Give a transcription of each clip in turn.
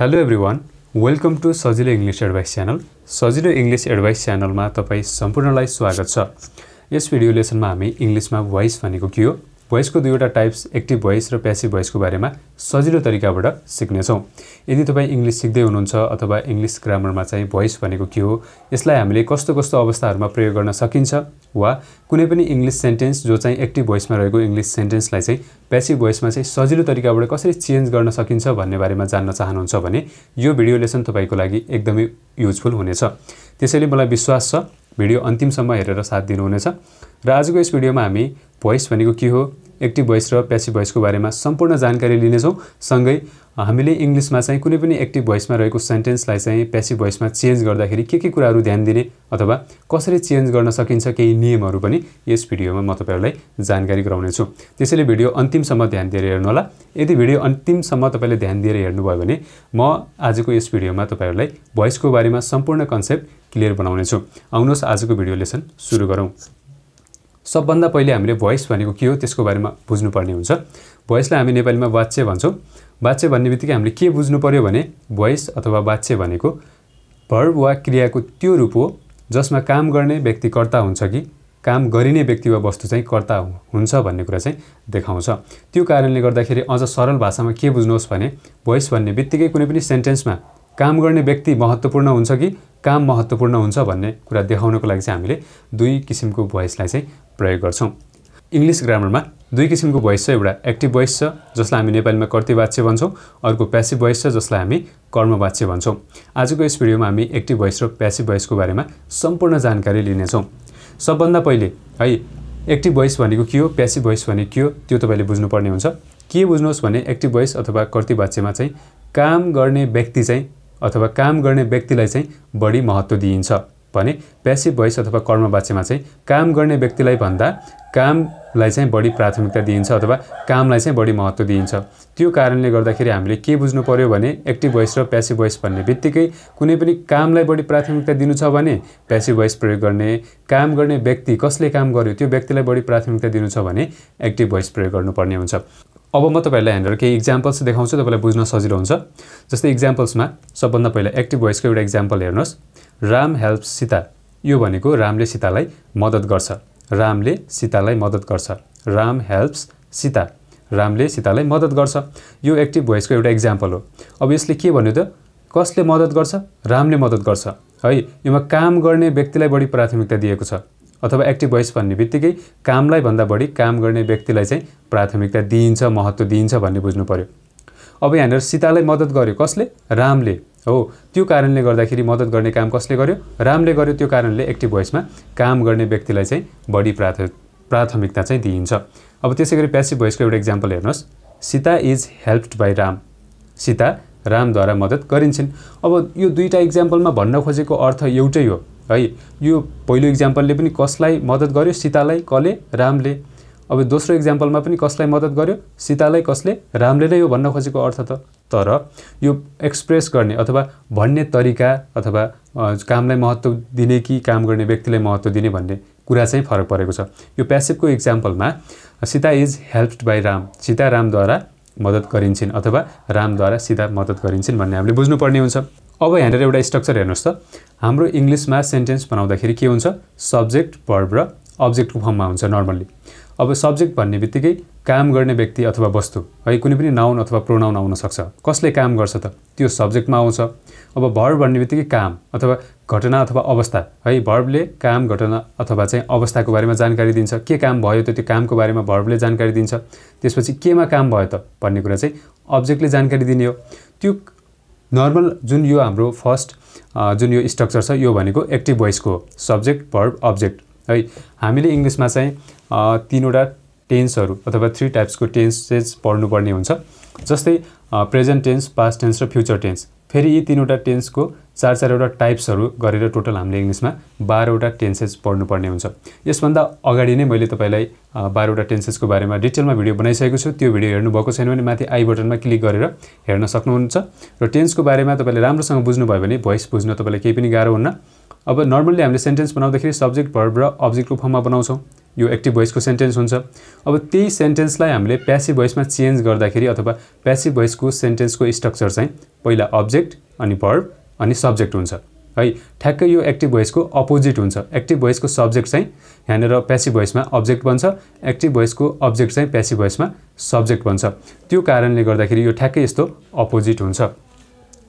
hello everyone welcome to Sajilo English advice channel Sajilo English advice च्यानलमा तपाईँ सम्पूर्णलाई स्वागत छ यस भिडियो लेसनमा हामी इङ्ग्लिसमा भोइस भनेको के हो भोइसको दुईवटा टाइप्स एक्टिभ भोइस र प्यासिभ भोइसको बारेमा सजिलो तरिकाबाट सिक्नेछौँ यदि तपाईँ इङ्ग्लिस सिक्दै हुनुहुन्छ अथवा इङ्ग्लिस ग्रामरमा चाहिँ भोइस भनेको के हो यसलाई हामीले कस्तो कस्तो अवस्थाहरूमा प्रयोग गर्न सकिन्छ वा कुनै पनि इङ्ग्लिस सेन्टेन्स जो चाहिँ एक्टिभ भोइसमा रहेको इङ्ग्लिस सेन्टेन्सलाई चाहिँ प्यासिभ भोइसमा चाहिँ सजिलो तरिकाबाट कसरी चेन्ज गर्न सकिन्छ भन्ने बारेमा जान्न चाहनुहुन्छ भने यो भिडियो लेसन तपाईँको लागि एकदमै युजफुल हुनेछ त्यसैले मलाई विश्वास छ भिडियो अन्तिमसम्म हेरेर साथ दिनुहुनेछ र आजको यस भिडियोमा हामी भोइस भनेको के हो एक्टिभ भोइस र प्यासिभ भोइसको बारेमा सम्पूर्ण जानकारी लिनेछौँ सँगै हामीले इङ्ग्लिसमा चाहिँ कुनै पनि एक्टिभ भोइसमा रहेको सेन्टेन्सलाई चाहिँ प्यासिभ भोइसमा चेन्ज गर्दाखेरि के के कुराहरू ध्यान दिने अथवा कसरी चेन्ज गर्न सकिन्छ केही नियमहरू पनि यस भिडियोमा म तपाईँहरूलाई जानकारी गराउनेछु त्यसैले भिडियो अन्तिमसम्म ध्यान दिएर हेर्नुहोला यदि भिडियो अन्तिमसम्म तपाईँले ध्यान दिएर हेर्नुभयो भने म आजको यस भिडियोमा तपाईँहरूलाई भोइसको बारेमा सम्पूर्ण कन्सेप्ट क्लियर बनाउनेछु आउनुहोस् आजको भिडियो लेसन सुरु गरौँ सबभन्दा पहिले हामीले भोइस भनेको के हो त्यसको बारेमा बुझ्नुपर्ने हुन्छ भोइसलाई हामी नेपालीमा वाच्य भन्छौँ वाच्य भन्ने बित्तिकै हामीले के बुझ्नु पऱ्यो भने भोइस अथवा वाच्य भनेको भर्ब वा क्रियाको त्यो रूप हो जसमा काम गर्ने व्यक्ति कर्ता हुन्छ कि काम गरिने व्यक्ति वा वस्तु चाहिँ कर्ता हुन्छ भन्ने कुरा चाहिँ देखाउँछ त्यो कारणले गर्दाखेरि अझ सरल भाषामा के बुझ्नुहोस् भने भोइस भन्ने बित्तिकै कुनै पनि सेन्टेन्समा काम गर्ने व्यक्ति महत्त्वपूर्ण हुन्छ कि काम महत्त्वपूर्ण हुन्छ भन्ने कुरा देखाउनको लागि चाहिँ हामीले दुई किसिमको भोइसलाई चाहिँ प्रयोग गर्छौँ इङ्ग्लिस ग्रामरमा दुई किसिमको भोइस छ एउटा एक्टिभ भोइस छ जसलाई हामी नेपालीमा कर्तृवाच्य भन्छौँ अर्को प्यासिभ भोइस छ जसलाई हामी कर्मवाच्य भन्छौँ आजको यस भिडियोमा हामी एक्टिभ भोइस र प्यासिभ भोइसको बारेमा सम्पूर्ण जानकारी लिनेछौँ सबभन्दा पहिले है एक्टिभ भोइस भनेको के हो प्यासिभ भोइस भनेको के हो त्यो तपाईँले बुझ्नुपर्ने हुन्छ के बुझ्नुहोस् भने एक्टिभ भोइस अथवा कर्तृवाच्यमा चाहिँ काम गर्ने व्यक्ति चाहिँ अथवा काम गर्ने व्यक्तिलाई चाहिँ बढी महत्त्व दिइन्छ भने प्यासिभ भोइस अथवा कर्मवाच्यमा चाहिँ काम गर्ने व्यक्तिलाई भन्दा कामलाई चाहिँ बढी प्राथमिकता दिइन्छ अथवा कामलाई चाहिँ बढी महत्त्व दिइन्छ त्यो कारणले गर्दाखेरि हामीले के बुझ्नु पऱ्यो भने एक्टिभ भोइस र प्यासिभ भोइस भन्ने बित्तिकै कुनै पनि कामलाई बढी प्राथमिकता दिनु छ भने प्यासिभ भोइस प्रयोग गर्ने काम गर्ने व्यक्ति कसले काम गर्यो त्यो व्यक्तिलाई बढी प्राथमिकता दिनु छ भने एक्टिभ भोइस प्रयोग गर्नुपर्ने हुन्छ अब म तपाईँहरूलाई यहाँनिर केही इक्जाम्पल्स देखाउँछु तपाईँलाई बुझ्न सजिलो हुन्छ जस्तै इक्जाम्पल्समा सबभन्दा पहिला एक्टिभ भोइसको एउटा इक्जाम्पल हेर्नुहोस् राम हेल्प सीता यो भनेको रामले सीतालाई मद्दत गर्छ रामले सीतालाई मद्दत गर्छ राम हेल्प्स सीता रामले सीतालाई मद्दत गर्छ यो एक्टिभ भोइसको एउटा इक्जाम्पल हो अब यसले के भन्यो त कसले मद्दत गर्छ रामले मद्दत गर्छ है योमा काम गर्ने व्यक्तिलाई बढी प्राथमिकता दिएको छ अथवा एक्टिभ भोइस भन्ने बित्तिकै कामलाई भन्दा बढी काम गर्ने व्यक्तिलाई चाहिँ प्राथमिकता दिइन्छ महत्त्व दिइन्छ भन्ने बुझ्नु पऱ्यो अब यहाँनिर सीतालाई मद्दत गर्यो कसले रामले हो त्यो कारणले गर्दाखेरि मद्दत गर्ने काम कसले गर्यो रामले गर्यो त्यो कारणले एक्टिभ भोइसमा काम गर्ने व्यक्तिलाई चाहिँ बढी प्राथ प्राथमिकता चाहिँ दिइन्छ अब त्यसै गरी प्यासिभ भोइसको एउटा इक्जाम्पल हेर्नुहोस् Sita is helped by Ram Sita रामद्वारा मद्दत गरिन्छन् अब यो दुईवटा इक्जाम्पलमा भन्न खोजेको अर्थ एउटै हो है यो पहिलो इक्जाम्पलले पनि कसलाई मद्दत गर्यो सीतालाई कसले रामले अब दोस्रो इक्जाम्पलमा पनि कसलाई मद्दत गर्यो सीतालाई कसले रामले नै हो भन्न खोजेको अर्थ त तर यो एक्सप्रेस गर्ने अथवा भन्ने तरिका अथवा कामलाई महत्त्व दिने कि काम गर्ने व्यक्तिलाई महत्त्व दिने भन्ने कुरा चाहिँ फरक परेको छ यो प्यासिभको इक्जाम्पलमा Sita is helped by Ram Sita रामद्वारा मद्दत गरिन्छन् अथवा रामद्वारा सीता मद्दत गरिन्छन् भन्ने हामीले बुझ्नुपर्ने हुन्छ अब यहाँनिर एउटा स्ट्रक्चर हेर्नुहोस् त हाम्रो इङ्ग्लिसमा सेन्टेन्स बनाउँदाखेरि के हुन्छ सब्जेक्ट पर्ब र अब्जेक्टको फर्ममा हुन्छ नर्मल्ली अब सब्जेक्ट भन्ने बित्तिकै काम गर्ने व्यक्ति अथवा वस्तु है कुनै पनि नाउन अथवा प्रोनाउन आउनसक्छ कसले काम गर्छ त त्यो सब्जेक्टमा आउँछ अब भर्ब भन्ने बित्तिकै काम अथवा घटना अथवा अवस्था है भर्बले काम घटना अथवा चाहिँ अवस्थाको बारेमा जानकारी दिन्छ के काम भयो त त्यो कामको बारेमा भर्बले जानकारी दिन्छ त्यसपछि केमा काम भयो त भन्ने कुरा चाहिँ अब्जेक्टले जानकारी दिने हो त्यो नर्मल जुन यो हाम्रो फर्स्ट जुन यो स्ट्रक्चर छ यो भनेको एक्टिभ भोइसको हो सब्जेक्ट भर्ब अब्जेक्ट है हामीले इङ्ग्लिसमा चाहिँ तिनवटा टेन्सहरू अथवा थ्री टाइप्सको टेन्सेस पढ्नुपर्ने हुन्छ जस्तै प्रेजेन्ट टेन्स पास्ट टेन्स र फ्युचर टेन्स फेरि यी तिनवटा टेन्सको चार चारवटा टाइप्सहरू गरेर टोटल हामीले इङ्ग्लिसमा बाह्रवटा टेन्सेस पढ्नुपर्ने हुन्छ यसभन्दा अगाडि नै मैले तपाईँलाई बाह्रवटा टेन्सेसको बारेमा डिटेलमा भिडियो बनाइसकेको छु त्यो भिडियो हेर्नुभएको छैन भने माथि आई बटनमा क्लिक गरेर हेर्न सक्नुहुन्छ र टेन्सको बारेमा तपाईँले राम्रोसँग बुझ्नुभयो भने भोइस बुझ्न तपाईँलाई केही पनि गाह्रो हुन्न अब नर्मल्ली हामीले सेन्टेन्स बनाउँदाखेरि सब्जेक्ट भर्ब र अब्जेक्टको फर्ममा बनाउँछौँ यो एक्टिभ भोइसको सेन्टेन्स हुन्छ अब त्यही सेन्टेन्सलाई हामीले प्यासिभ भोइसमा चेन्ज गर्दाखेरि अथवा प्यासिभ भोइसको सेन्टेन्सको स्ट्रक्चर चाहिँ पहिला अब्जेक्ट अनि भर्ब अनि सब्जेक्ट हुन्छ है ठ्याक्कै यो एक्टिभ भोइसको अपोजिट हुन्छ एक्टिभ भोइसको सब्जेक्ट चाहिँ यहाँनिर प्यासिभ भोइसमा अब्जेक्ट बन्छ एक्टिभ भोइसको अब्जेक्ट चाहिँ प्यासिभ भोइसमा सब्जेक्ट बन्छ त्यो कारणले गर्दाखेरि यो ठ्याक्कै यस्तो अपोजिट हुन्छ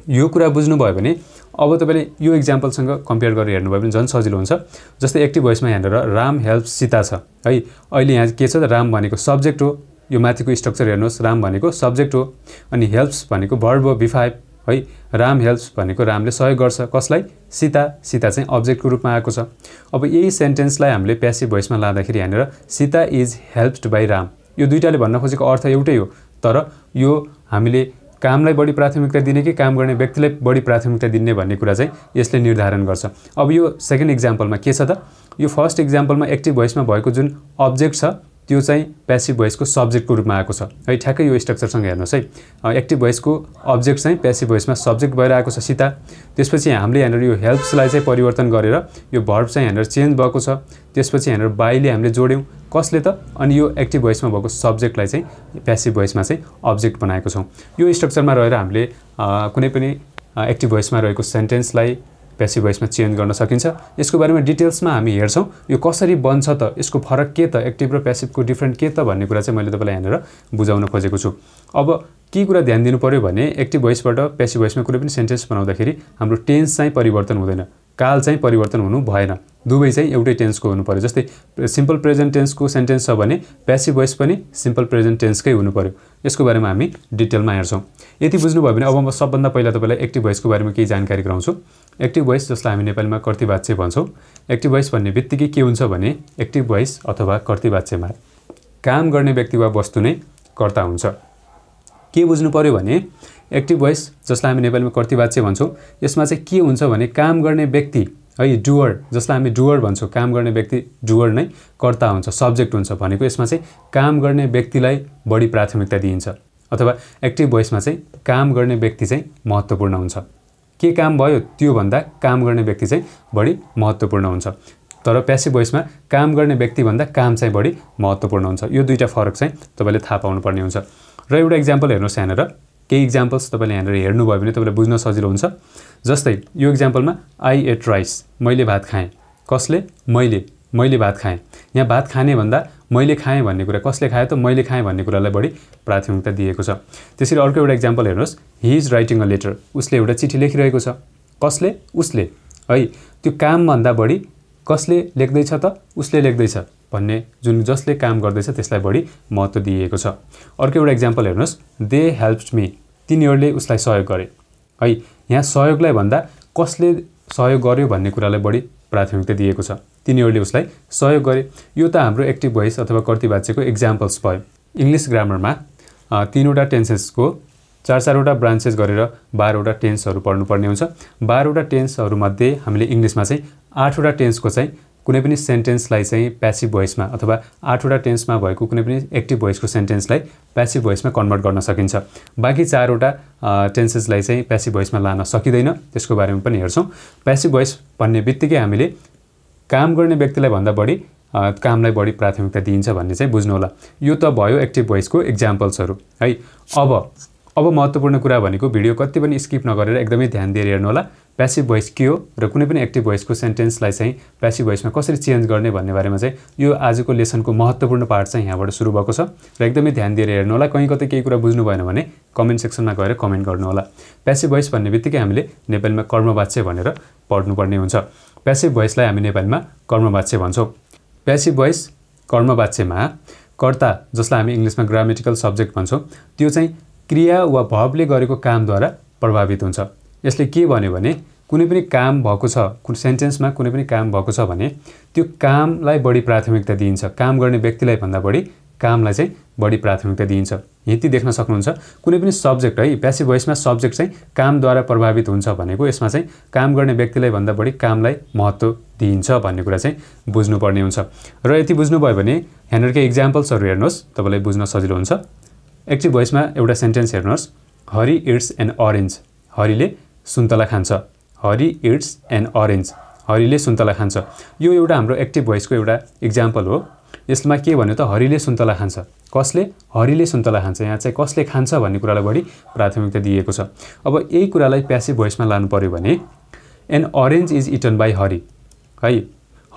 यो कुरा बुझ्नुभयो भने अब तपाईँले यो इक्जाम्पलसँग कम्पेयर गरेर हेर्नुभयो भने झन् सजिलो हुन्छ जस्तै एक्टिभ भोइसमा यहाँनिर राम हेल्प सीता छ है अहिले यहाँ के छ त राम भनेको सब्जेक्ट हो यो माथिको स्ट्रक्चर हेर्नुहोस् राम भनेको सब्जेक्ट हो अनि हेल्प्स भनेको भर्ब हो बिफाइभ है राम हेल्प्स भनेको रामले सहयोग गर्छ कसलाई सीता सीता चाहिँ अब्जेक्टको रूपमा आएको छ अब यही सेन्टेन्सलाई हामीले प्यासिभ भोइसमा लाँदाखेरि यहाँनिर Sita is helped by Ram यो दुइटाले भन्न खोजेको अर्थ एउटै हो तर यो हामीले कामलाई बढी प्राथमिकता दिने कि काम गर्ने व्यक्तिलाई बढी प्राथमिकता दिने भन्ने कुरा चाहिँ यसले निर्धारण गर्छ अब यो सेकेन्ड इक्जाम्पलमा के छ त यो फर्स्ट इक्जाम्पलमा एक्टिभ भोइसमा भएको जुन अब्जेक्ट छ त्यो चाहिँ प्यासिभ भोइसको सब्जेक्टको रूपमा आएको छ है ठ्याक्कै यो स्ट्रक्चरसँग हेर्नुहोस् है एक्टिभ भोइसको अब्जेक्ट चाहिँ प्यासिभ भोइसमा सब्जेक्ट भएर आएको छ सीता त्यसपछि हामीले यहाँनिर यो हेल्प्सलाई चाहिँ परिवर्तन गरेर यो भर्ब चाहिँ यहाँनिर चेन्ज भएको छ त्यसपछि यहाँनिर बाईले हामीले जोड्यौँ कसले त अनि यो एक्टिभ भोइसमा भएको सब्जेक्टलाई चाहिँ प्यासिभ भोइसमा चाहिँ अब्जेक्ट बनाएको छौँ यो स्ट्रक्चरमा रहेर हामीले कुनै पनि एक्टिभ भोइसमा रहेको सेन्टेन्सलाई पेसिभ भोइसमा चेन्ज गर्न सकिन्छ यसको बारेमा डिटेल्समा हामी हेर्छौँ यो कसरी बन्छ त यसको फरक के त एक्टिभ र पेसिभको डिफ्रेन्ट के त भन्ने कुरा चाहिँ मैले तपाईँलाई यहाँनिर बुझाउन खोजेको छु अब के कुरा ध्यान दिनु पऱ्यो भने एक्टिभ भोइसबाट पेसिभ भोइसमा कुनै पनि सेन्टेन्स बनाउँदाखेरि हाम्रो टेन्स चाहिँ परिवर्तन हुँदैन काल चाहिँ परिवर्तन हुनु भएन दुवै चाहिँ एउटै टेन्सको हुनु पऱ्यो जस्तै सिम्पल प्रेजेन्ट टेन्सको सेन्टेन्स छ भने पेसिभ भोइस पनि सिम्पल प्रेजेन्ट टेन्सकै हुनु पऱ्यो यसको बारेमा हामी डिटेलमा हेर्छौँ यति बुझ्नुभयो भने अब म सबभन्दा पहिला तपाईँलाई एक्टिभ भोइसको बारेमा केही जानकारी गराउँछु एक्टिभ भोइस जसलाई हामी नेपालीमा कर्तिवाच्य भन्छौँ एक्टिभ भोइस भन्ने बित्तिकै के हुन्छ भने एक्टिभ भोइस अथवा कर्तिवाच्यमा काम गर्ने व्यक्ति वा वस्तु नै कर्ता हुन्छ के बुझ्नु पऱ्यो भने एक्टिभ भोइस जसलाई हामी नेपालीमा कर्तिवाच्य भन्छौँ यसमा चाहिँ के हुन्छ भने काम गर्ने व्यक्ति है डुअर जसलाई हामी डुअर भन्छौँ काम गर्ने व्यक्ति डुअर नै कर्ता हुन्छ सब्जेक्ट हुन्छ भनेको यसमा चाहिँ काम गर्ने व्यक्तिलाई बढी प्राथमिकता दिइन्छ अथवा एक्टिभ भोइसमा चाहिँ काम गर्ने व्यक्ति चाहिँ महत्त्वपूर्ण हुन्छ के काम भयो त्योभन्दा काम गर्ने व्यक्ति चाहिँ बढी महत्त्वपूर्ण हुन्छ तर प्यासिभ भोइसमा काम गर्ने व्यक्तिभन्दा काम चाहिँ बढी महत्त्वपूर्ण हुन्छ यो दुईवटा फरक चाहिँ तपाईँले थाहा पाउनुपर्ने हुन्छ र एउटा इक्जाम्पल हेर्नुहोस् यहाँनिर केही इक्जाम्पल्स तपाईँले यहाँनिर हेर्नुभयो भने तपाईँलाई बुझ्न सजिलो हुन्छ जस्तै यो इक्जाम्पलमा आई एट राइस मैले भात खाएँ कसले मैले मैले भात खाएँ यहाँ भात खाने भन्दा मैले खाएँ भन्ने कुरा कसले खाएँ त मैले खाएँ भन्ने कुरालाई बढी प्राथमिकता दिएको छ त्यसरी अर्को एउटा इक्जाम्पल हेर्नुहोस् he is writing a letter उसले एउटा चिठी लेखिरहेको छ कसले उसले है त्यो कामभन्दा बढी कसले लेख्दैछ त उसले लेख्दैछ भन्ने जुन जसले काम गर्दैछ त्यसलाई बढी महत्त्व दिइएको छ अर्को एउटा इक्जाम्पल हेर्नुहोस् दे हेल्प्स मी तिनीहरूले उसलाई सहयोग गरे है यहाँ सहयोगलाई भन्दा कसले सहयोग गर्यो भन्ने कुरालाई बढी प्राथमिकता दिएको छ तिनीहरूले उसलाई सहयोग गरे यो त हाम्रो एक्टिभ भोइस अथवा कर्तिवाच्यको इक्जाम्पल्स भयो इङ्ग्लिस ग्रामरमा तिनवटा टेन्सेसको चार चारवटा ब्रान्चेस गरेर बाह्रवटा टेन्सहरू पढ्नुपर्ने हुन्छ बाह्रवटा टेन्सहरूमध्ये हामीले इङ्ग्लिसमा चाहिँ आठवटा टेन्सको चाहिँ कुनै पनि सेन्टेन्सलाई चाहिँ प्यासिभ भोइसमा अथवा आठवटा टेन्समा भएको कुनै पनि एक्टिभ भोइसको सेन्टेन्सलाई प्यासिभ भोइसमा कन्भर्ट गर्न सकिन्छ बाँकी चारवटा टेन्सेसलाई चाहिँ प्यासिभ भोइसमा लान सकिँदैन त्यसको बारेमा पनि हेर्छौँ प्यासिभ भोइस भन्ने बित्तिकै हामीले काम गर्ने व्यक्तिलाई भन्दा बढी कामलाई बढी प्राथमिकता दिइन्छ भन्ने चाहिँ बुझ्नु होला यो त भयो एक्टिभ भोइसको इक्जाम्पल्सहरू है अब अब महत्त्वपूर्ण कुरा भनेको भिडियो कति पनि स्किप नगरेर एकदमै ध्यान दिएर हेर्नु होला प्यासिभ भोइस के हो र कुनै पनि एक्टिभ भोइसको सेन्टेन्सलाई चाहिँ प्यासिभ भोइसमा कसरी चेन्ज गर्ने भन्ने बारेमा चाहिँ यो आजको लेसनको महत्त्वपूर्ण पार्ट चाहिँ यहाँबाट सुरु भएको छ र एकदमै ध्यान दिएर हेर्नु होला कहीँ कतै केही कुरा बुझ्नु भएन भने कमेन्ट सेक्सनमा गएर कमेन्ट गर्नु होला प्यासिभ भोइस भन्ने बित्तिकै हामीले नेपालीमा कर्मवाच्य भनेर पढ्नुपर्ने हुन्छ प्यासिभ भोइसलाई हामी नेपालीमा कर्मवाच्य भन्छौँ प्यासिभ भोइस कर्मवाच्यमा कर्ता जसलाई हामी इङ्ग्लिसमा ग्रामेटिकल सब्जेक्ट भन्छौँ त्यो चाहिँ क्रिया वा भवले गरेको कामद्वारा प्रभावित हुन्छ यसले के भन्यो भने कुनै पनि काम भएको छ कुन सेन्टेन्समा कुनै पनि काम भएको छ भने त्यो कामलाई बढी प्राथमिकता दिइन्छ काम गर्ने व्यक्तिलाई भन्दा बढी कामलाई चाहिँ बढी प्राथमिकता दिइन्छ यति देख्न सक्नुहुन्छ कुनै पनि सब्जेक्ट है प्यासिभ भोइसमा सब्जेक्ट चाहिँ कामद्वारा प्रभावित हुन्छ भनेको यसमा चाहिँ काम गर्ने व्यक्तिलाई भन्दा बढी कामलाई महत्त्व दिइन्छ भन्ने कुरा चाहिँ बुझ्नुपर्ने हुन्छ र यति बुझ्नुभयो भने यहाँनिरकै इक्जाम्पल्सहरू हेर्नुहोस् तपाईँलाई बुझ्न सजिलो हुन्छ एक्टिभ भोइसमा एउटा सेन्टेन्स हेर्नुहोस् हरि इट्स एन अरेन्ज हरिले सुन्तला खान्छ हरि इट्स एन अरेन्ज हरिले सुन्तला खान्छ यो एउटा हाम्रो एक्टिभ भोइसको एउटा इक्जाम्पल हो यसमा के भन्यो त हरिले सुन्तला खान्छ कसले हरिले सुन्तला खान्छ यहाँ चाहिँ कसले खान्छ भन्ने कुरालाई बढी प्राथमिकता दिएको छ अब यही कुरालाई प्यासिभ भोइसमा लानु पऱ्यो भने an orange is eaten by Hari है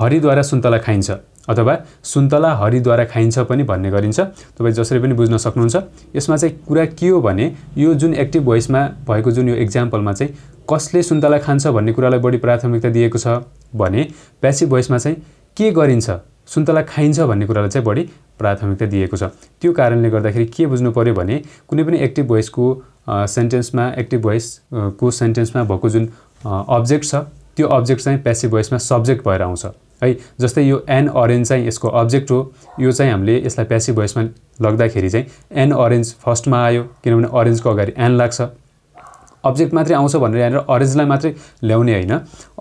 हरिद्वारा सुन्तला खाइन्छ अथवा सुन्तला हरिद्वारा खाइन्छ पनि भन्ने गरिन्छ तपाईँ जसरी पनि बुझ्न सक्नुहुन्छ यसमा चाहिँ कुरा के हो भने यो जुन एक्टिभ भोइसमा भएको जुन यो एक्जाम्पलमा चाहिँ कसले सुन्तला खान्छ भन्ने कुरालाई बढी प्राथमिकता दिएको छ भने प्यासिभ भोइसमा चाहिँ के गरिन्छ सुन्तला खाइन्छ भन्ने कुरालाई चाहिँ बढी प्राथमिकता दिएको छ त्यो कारणले गर्दाखेरि के बुझ्नु पऱ्यो भने कुनै पनि एक्टिभ भोइसको सेन्टेन्समा एक्टिभ भोइसको सेन्टेन्समा भएको जुन अब्जेक्ट छ त्यो अब्जेक्ट चाहिँ प्यासिभ भोइसमा सब्जेक्ट भएर आउँछ है जस्तै यो एन अरेन्ज चाहिँ यसको अब्जेक्ट हो यो चाहिँ हामीले यसलाई प्यासिभ भोइसमा लग्दाखेरि चाहिँ एन अरेन्ज फर्स्टमा आयो किनभने अरेन्जको अगाडि एन लाग्छ अब्जेक्ट मात्रै आउँछ भनेर यहाँनिर अरेन्जलाई मात्रै ल्याउने होइन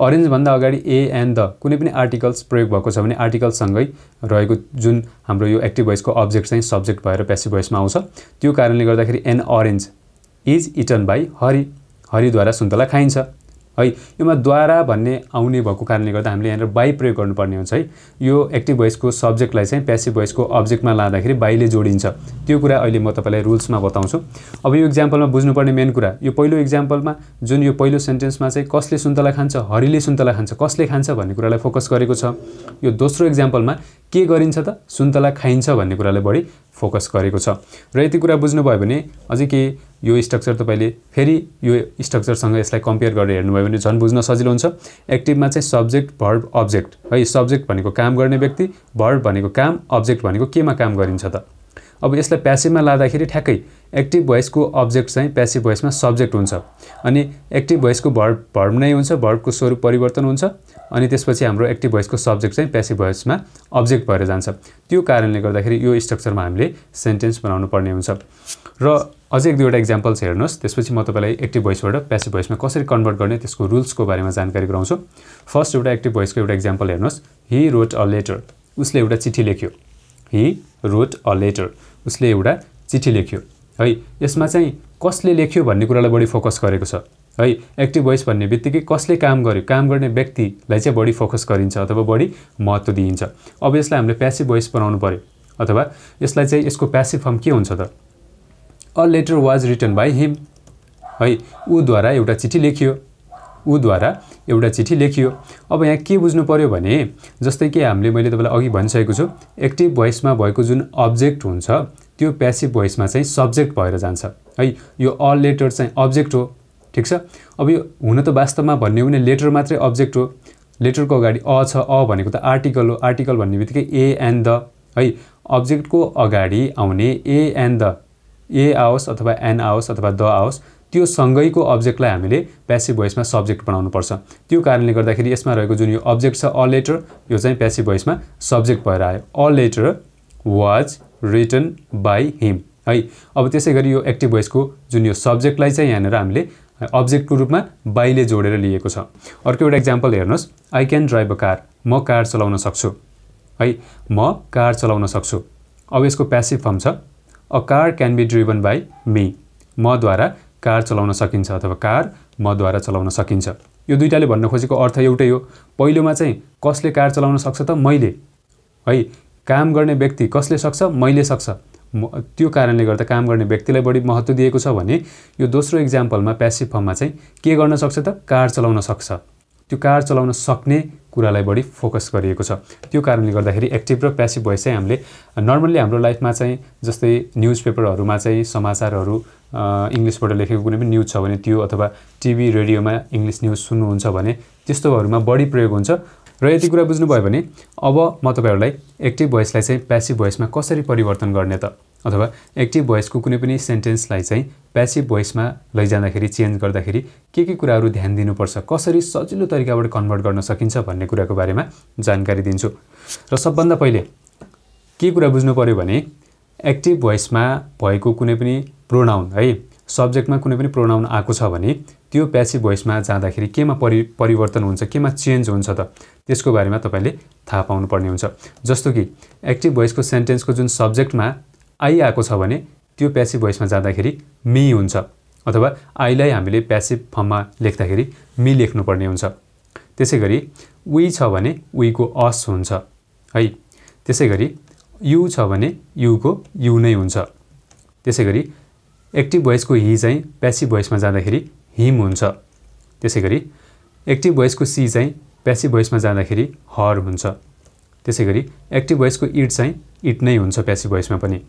अरेन्जभन्दा अगाडि ए एन द कुनै पनि आर्टिकल्स प्रयोग भएको छ भने आर्टिकल्ससँगै रहेको जुन हाम्रो यो एक्टिभ भोइसको अब्जेक्ट चाहिँ सब्जेक्ट भएर प्यासिभ भोइसमा आउँछ त्यो कारणले गर्दाखेरि an orange is eaten by Hari हरिद्वारा सुन्तला खाइन्छ है योमा द्वारा भन्ने आउने भएको कारणले गर्दा हामीले यहाँनिर बाई प्रयोग गर्नुपर्ने हुन्छ है यो एक्टिभ भोइसको सब्जेक्टलाई चाहिँ प्यासिभ भोइसको अब्जेक्टमा लाँदाखेरि बाईले जोडिन्छ त्यो कुरा अहिले म तपाईँलाई रुल्समा बताउँछु अब यो इक्जाम्पलमा बुझ्नुपर्ने मेन कुरा यो पहिलो इक्जाम्पलमा जुन यो पहिलो सेन्टेन्समा चाहिँ कसले सुन्तला खान्छ हरिले सुन्तला खान्छ कसले खान्छ भन्ने कुरालाई फोकस गरेको छ यो दोस्रो इक्जाम्पलमा के गरिन्छ त सुन्तला खाइन्छ भन्ने कुरालाई बढी फोकस गरेको छ र यति कुरा बुझ्नुभयो भने अझै केही यो स्ट्रक्चर तपाईँले फेरि यो स्ट्रक्चरसँग यसलाई कम्पेयर गरेर हेर्नुभयो भने झन् बुझ्न सजिलो हुन्छ एक्टिभमा चाहिँ सब्जेक्ट भर्ब अब्जेक्ट है सब्जेक्ट भनेको काम गर्ने व्यक्ति भर्ब भनेको काम अब्जेक्ट भनेको केमा काम गरिन्छ त अब यसलाई प्यासिभमा लाँदाखेरि ठ्याक्कै एक्टिभ भोइसको अब्जेक्ट चाहिँ प्यासिभ भोइसमा सब्जेक्ट हुन्छ अनि एक्टिभ भोइसको भर्ब भर्ब नै हुन्छ भर्बको स्वरूप परिवर्तन हुन्छ अनि त्यसपछि हाम्रो एक्टिभ भोइसको सब्जेक्ट चाहिँ प्यासिभ भोइसमा अब्जेक्ट भएर जान्छ त्यो कारणले गर्दाखेरि यो स्ट्रक्चरमा हामीले सेन्टेन्स बनाउनु पर्ने हुन्छ र अझै एक दुईवटा इक्जाम्पल्स हेर्नुहोस् त्यसपछि म तपाईँलाई एक्टिभ भोइसबाट प्यासिभ भोइसमा कसरी कन्भर्ट गर्ने त्यसको रुल्सको बारेमा जानकारी गराउँछु फर्स्ट एउटा एक्टिभ भोइसको एउटा इक्जाम्पल हेर्नुहोस् हि रोट अ लेटर उसले एउटा चिठी लेख्यो हि रोट अ लेटर उसले एउटा चिठी लेख्यो है यसमा चाहिँ कसले लेख्यो भन्ने कुरालाई बढी फोकस गरेको छ है एक्टिभ भोइस भन्ने बित्तिकै कसले काम गर्यो काम गर्ने व्यक्तिलाई चाहिँ बढी फोकस गरिन्छ अथवा बढी महत्त्व दिइन्छ अब यसलाई हामीले प्यासिभ भोइस बनाउनु पऱ्यो अथवा यसलाई चाहिँ यसको प्यासिभ फर्म के हुन्छ त a letter was written by him है ऊद्वारा एउटा चिठी लेखियो ऊद्वारा एउटा चिठी लेखियो अब यहाँ के बुझ्नु पऱ्यो भने जस्तै कि हामीले मैले तपाईँलाई अघि भनिसकेको छु एक्टिभ भोइसमा भएको जुन अब्जेक्ट हुन्छ त्यो प्यासिभ भोइसमा चाहिँ सब्जेक्ट भएर जान्छ है यो अ लेटर चाहिँ अब्जेक्ट हो ठिक छ अब यो हुन त वास्तवमा भन्ने हो भने लेटर मात्रै अब्जेक्ट हो लेटरको अगाडि अ छ अ भनेको त आर्टिकल हो आर्टिकल भन्ने बित्तिकै ए एन्ड द है अब्जेक्टको अगाडि आउने ए एन्ड द ए आओस् अथवा एन आओस् अथवा द आओस् त्यो सँगैको अब्जेक्टलाई हामीले प्यासिभ भोइसमा सब्जेक्ट बनाउनुपर्छ त्यो कारणले गर्दाखेरि यसमा रहेको जुन यो अब्जेक्ट छ अ लेटर यो चाहिँ प्यासिभ भोइसमा सब्जेक्ट भएर आयो a letter was written by him है अब त्यसै गरी यो एक्टिभ भोइसको जुन यो सब्जेक्टलाई चाहिँ यहाँनिर हामीले अब्जेक्टको रूपमा बाईले जोडेर लिएको छ अर्को एउटा इक्जाम्पल हेर्नुहोस् I can drive a car म कार चलाउन सक्छु है म कार चलाउन सक्छु अब यसको प्यासिभ फर्म छ a car can be driven by me मद्वारा कार चलाउन सकिन्छ अथवा कार मद्वारा चलाउन सकिन्छ यो दुइटाले भन्न खोजेको अर्थ एउटै हो पहिलोमा चाहिँ कसले कार चलाउन सक्छ त मैले है काम गर्ने व्यक्ति कसले सक्छ मैले सक्छ त्यो कारणले गर्दा काम गर्ने व्यक्तिलाई बढी महत्त्व दिएको छ भने यो दोस्रो इक्जाम्पलमा प्यासिभ फर्ममा चाहिँ के गर्न सक्छ त कार चलाउन सक्छ त्यो कार चलाउन सक्ने कुरालाई बढी फोकस गरिएको छ त्यो कारणले गर्दाखेरि एक्टिभ र प्यासिभ भोइस चाहिँ हामीले नर्मल्ली हाम्रो लाइफमा चाहिँ जस्तै न्युज पेपरहरूमा चाहिँ समाचारहरू इङ्ग्लिसबाट लेखेको कुनै पनि न्युज छ भने त्यो अथवा टिभी रेडियोमा इङ्ग्लिस न्युज सुन्नुहुन्छ भने त्यस्तोहरूमा बढी प्रयोग हुन्छ र यति कुरा बुझ्नुभयो भने अब म तपाईँहरूलाई एक्टिभ भोइसलाई चाहिँ प्यासिभ भोइसमा कसरी परिवर्तन गर्ने त अथवा एक्टिभ भोइसको कुनै पनि सेन्टेन्सलाई चाहिँ प्यासिभ भोइसमा लैजाँदाखेरि चेन्ज गर्दाखेरि के के कुराहरू ध्यान दिनुपर्छ कसरी सजिलो तरिकाबाट कन्भर्ट गर्न सकिन्छ भन्ने कुराको बारेमा जानकारी दिन्छु र सबभन्दा पहिले के कुरा बुझ्नु पऱ्यो भने एक्टिभ भोइसमा भएको कुनै पनि प्रोनाउन है सब्जेक्टमा कुनै पनि प्रोनाउन आएको छ भने त्यो प्यासिभ भोइसमा जाँदाखेरि केमा परि परिवर्तन हुन्छ केमा चेन्ज हुन्छ त त्यसको बारेमा तपाईँले थाहा पाउनुपर्ने हुन्छ जस्तो कि एक्टिभ भोइसको सेन्टेन्सको जुन सब्जेक्टमा आई आइआएको छ भने त्यो प्यासिभ भोइसमा जाँदाखेरि मी हुन्छ अथवा आईलाई हामीले प्यासिभ फर्ममा लेख्दाखेरि मी लेख्नुपर्ने हुन्छ त्यसै गरी उही छ भने उहीको अस हुन्छ है त्यसै गरी यु छ भने युको यु नै हुन्छ त्यसै गरी एक्टिभ भोइसको हि चाहिँ प्यासिभ भोइसमा जाँदाखेरि हिम हुन्छ त्यसै गरी एक्टिभ भोइसको सी चाहिँ प्यासिभ भोइसमा जाँदाखेरि हर हुन्छ त्यसै गरी एक्टिभ भोइसको इट चाहिँ इट नै हुन्छ प्यासिभ भोइसमा पनि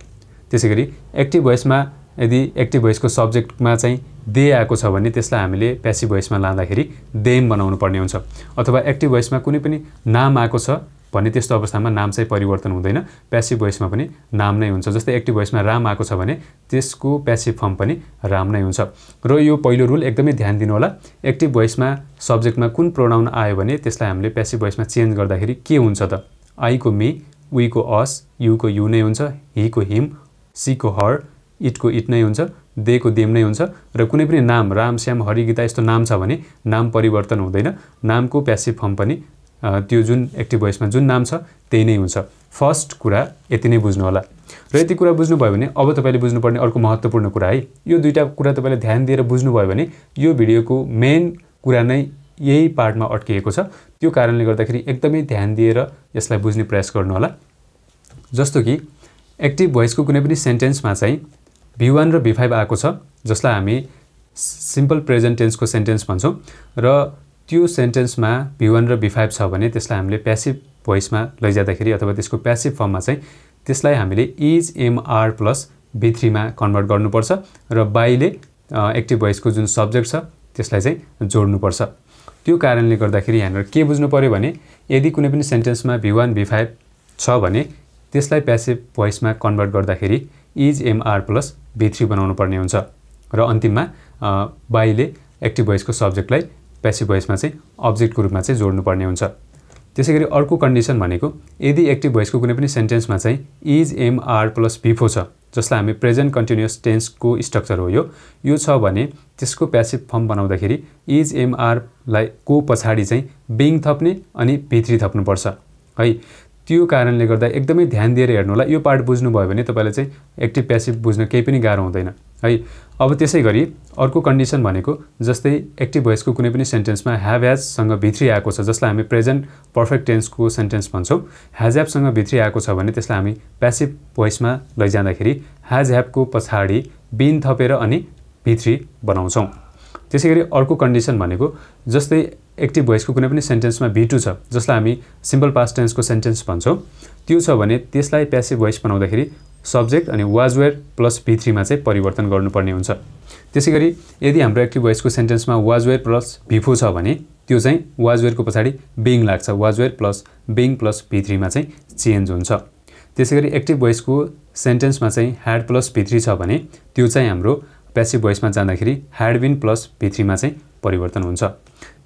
त्यसै गरी एक्टिभ भोइसमा यदि एक्टिभ भोइसको सब्जेक्टमा चाहिँ दे आएको छ भने त्यसलाई हामीले प्यासिभ भोइसमा लाँदाखेरि देम बनाउनु पर्ने हुन्छ अथवा एक्टिभ भोइसमा कुनै पनि नाम आएको छ भने त्यस्तो अवस्थामा नाम चाहिँ परिवर्तन हुँदैन प्यासिभ भोइसमा पनि नाम नै हुन्छ जस्तै एक्टिभ भोइसमा राम आएको छ भने त्यसको प्यासिभ फर्म पनि राम नै हुन्छ र यो पहिलो रुल एकदमै ध्यान दिनु होला एक्टिभ भोइसमा सब्जेक्टमा कुन प्रोनाउन आयो भने त्यसलाई हामीले प्यासिभ भोइसमा चेन्ज गर्दाखेरि के हुन्छ त आईको मी उईको अस युको यु नै हुन्छ हिको हिम सीको हर इटको इट नै हुन्छ देको देम नै हुन्छ र कुनै पनि नाम राम श्याम हरि गीता यस्तो नाम छ भने नाम परिवर्तन हुँदैन नामको प्यासिभ फर्म पनि त्यो जुन एक्टिभ भोइसमा जुन नाम छ त्यही नै हुन्छ फर्स्ट कुरा यति नै बुझ्नु होला र यति कुरा बुझ्नुभयो भने अब तपाईँले बुझ्नुपर्ने अर्को महत्त्वपूर्ण कुरा है यो दुईवटा कुरा तपाईँले ध्यान दिएर बुझ्नुभयो भने यो भिडियोको मेन कुरा नै यही पार्टमा अड्किएको छ त्यो कारणले गर्दाखेरि एकदमै ध्यान दिएर यसलाई बुझ्ने प्रयास गर्नुहोला जस्तो कि एक्टिभ भोइसको कुनै पनि सेन्टेन्समा चाहिँ भी वान र भी फाइभ आएको छ जसलाई हामी सिम्पल प्रेजेन्ट टेन्सको सेन्टेन्स भन्छौँ र त्यो सेन्टेन्समा भी वान र भी फाइभ छ भने त्यसलाई हामीले प्यासिभ भोइसमा लैजाँदाखेरि अथवा त्यसको प्यासिभ फर्ममा चाहिँ त्यसलाई हामीले इज एमआर प्लस भी थ्रीमा कन्भर्ट गर्नुपर्छ र बाईले एक्टिभ भोइसको जुन सब्जेक्ट छ त्यसलाई चाहिँ जोड्नुपर्छ त्यो कारणले गर्दाखेरि यहाँनिर के बुझ्नु पऱ्यो भने यदि कुनै पनि सेन्टेन्समा भी वान भी फाइभ छ भने त्यसलाई प्यासिभ भोइसमा कन्भर्ट गर्दाखेरि is am are plus V three बनाउनु पर्ने हुन्छ र अन्तिममा बाईले एक्टिभ भोइसको सब्जेक्टलाई प्यासिभ भोइसमा चाहिँ अब्जेक्टको रूपमा चाहिँ जोड्नुपर्ने हुन्छ त्यसै गरी अर्को कन्डिसन भनेको यदि एक्टिभ भोइसको कुनै पनि सेन्टेन्समा चाहिँ इज एमआर प्लस भिफो छ जसलाई हामी प्रेजेन्ट कन्टिन्युस टेन्सको स्ट्रक्चर हो यो यो छ भने त्यसको प्यासिभ फर्म बनाउँदाखेरि इज e एमआरलाई को पछाडि चाहिँ बिङ थप्ने अनि भित्री थप्नुपर्छ है त्यो कारणले गर्दा एकदमै ध्यान दिएर हेर्नु होला यो पार्ट बुझ्नुभयो भने तपाईँलाई चाहिँ एक्टिभ प्यासिभ बुझ्न केही पनि गाह्रो हुँदैन है अब त्यसै गरी अर्को कन्डिसन भनेको जस्तै एक्टिभ भोइसको कुनै पनि सेन्टेन्समा ह्याभ ह्याजसँग भित्री आएको छ जसलाई हामी प्रेजेन्ट पर्फेक्ट टेन्सको सेन्टेन्स भन्छौँ ह्याज ह्यापसँग भित्री आएको छ भने त्यसलाई हामी प्यासिभ भोइसमा लैजाँदाखेरि ह्याज ह्यापको पछाडि बिन थपेर अनि भित्री बनाउँछौँ त्यसै गरी अर्को कन्डिसन भनेको जस्तै एक्टिभ भोइसको कुनै पनि सेन्टेन्समा भी टू छ जसलाई हामी सिम्पल पास टेन्सको सेन्टेन्स भन्छौँ त्यो छ भने त्यसलाई प्यासिभ भोइस बनाउँदाखेरि सब्जेक्ट अनि वाजवेयर प्लस भी थ्रीमा चाहिँ परिवर्तन गर्नुपर्ने हुन्छ त्यसै गरी यदि हाम्रो एक्टिभ भोइसको सेन्टेन्समा वाजवेयर प्लस भी फोर छ भने त्यो चाहिँ वाजवेयरको पछाडि बिङ लाग्छ was were plus being plus V थ्रीमा चाहिँ चेन्ज हुन्छ त्यसै गरी एक्टिभ भोइसको सेन्टेन्समा चाहिँ ह्याड प्लस भी थ्री छ भने त्यो चाहिँ हाम्रो प्यासिभ भोइसमा जाँदाखेरि ह्याड विन प्लस भी थ्रीमा चाहिँ परिवर्तन हुन्छ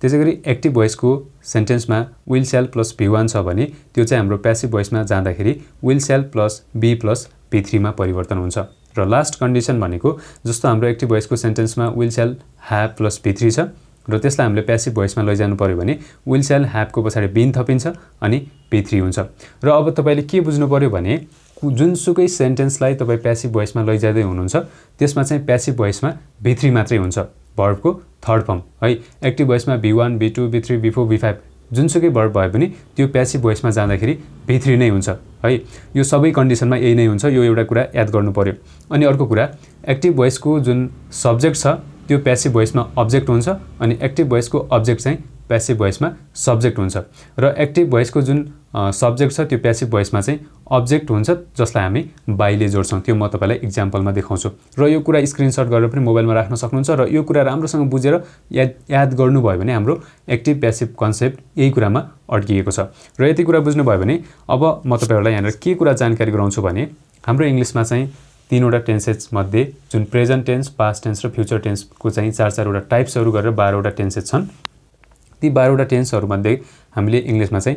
त्यसै गरी एक्टिभ भोइसको सेन्टेन्समा will shall plus V one छ भने त्यो चाहिँ हाम्रो प्यासिभ भोइसमा जाँदाखेरि will shall plus be plus V थ्रीमा परिवर्तन हुन्छ र लास्ट कन्डिसन भनेको जस्तो हाम्रो एक्टिभ भोइसको सेन्टेन्समा will shall have plus V three छ र त्यसलाई हामीले प्यासिभ भोइसमा लैजानु पऱ्यो भने विल सेल ह्यापको पछाडि बिन थपिन्छ अनि भी थ्री हुन्छ र अब तपाईँले के बुझ्नु पऱ्यो भने जुनसुकै सेन्टेन्सलाई तपाईँ प्यासिभ भोइसमा लैजाँदै हुनुहुन्छ त्यसमा चाहिँ प्यासिभ भोइसमा भित्री मात्रै हुन्छ भर्बको थर्ड फर्म है एक्टिभ भोइसमा V one V two V three V four V five जुनसुकै भर्ब भए पनि त्यो प्यासिभ भोइसमा जाँदाखेरि भी थ्री नै हुन्छ है यो सबै कन्डिसनमा यही नै हुन्छ यो एउटा कुरा याद गर्नु पऱ्यो अनि अर्को कुरा एक्टिभ भोइसको जुन सब्जेक्ट छ त्यो प्यासिभ भोइसमा अब्जेक्ट हुन्छ अनि एक्टिभ भोइसको अब्जेक्ट चाहिँ प्यासिभ भोइसमा सब्जेक्ट हुन्छ र एक्टिभ भोइसको जुन सब्जेक्ट छ त्यो प्यासिभ भोइसमा चाहिँ अब्जेक्ट हुन्छ जसलाई हामी बाइले जोड्छौँ त्यो म तपाईँलाई इक्जाम्पलमा देखाउँछु र यो कुरा स्क्रिनसट गरेर पनि मोबाइलमा राख्न सक्नुहुन्छ र यो कुरा राम्रोसँग बुझेर याद याद गर्नुभयो भने हाम्रो एक्टिभ प्यासिभ कन्सेप्ट यही कुरामा अड्किएको छ र यति कुरा बुझ्नुभयो भने अब म तपाईँहरूलाई यहाँनिर के कुरा जानकारी गराउँछु भने हाम्रो इङ्ग्लिसमा चाहिँ तिनवटा टेन्सेसमध्ये जुन प्रेजेन्ट टेन्स पास्ट टेन्स र फ्युचर टेन्सको चाहिँ चार चारवटा टाइप्सहरू गरेर बाह्रवटा टेन्सेस छन् ती बाह्रवटा टेन्सहरूमध्ये हामीले इङ्ग्लिसमा चाहिँ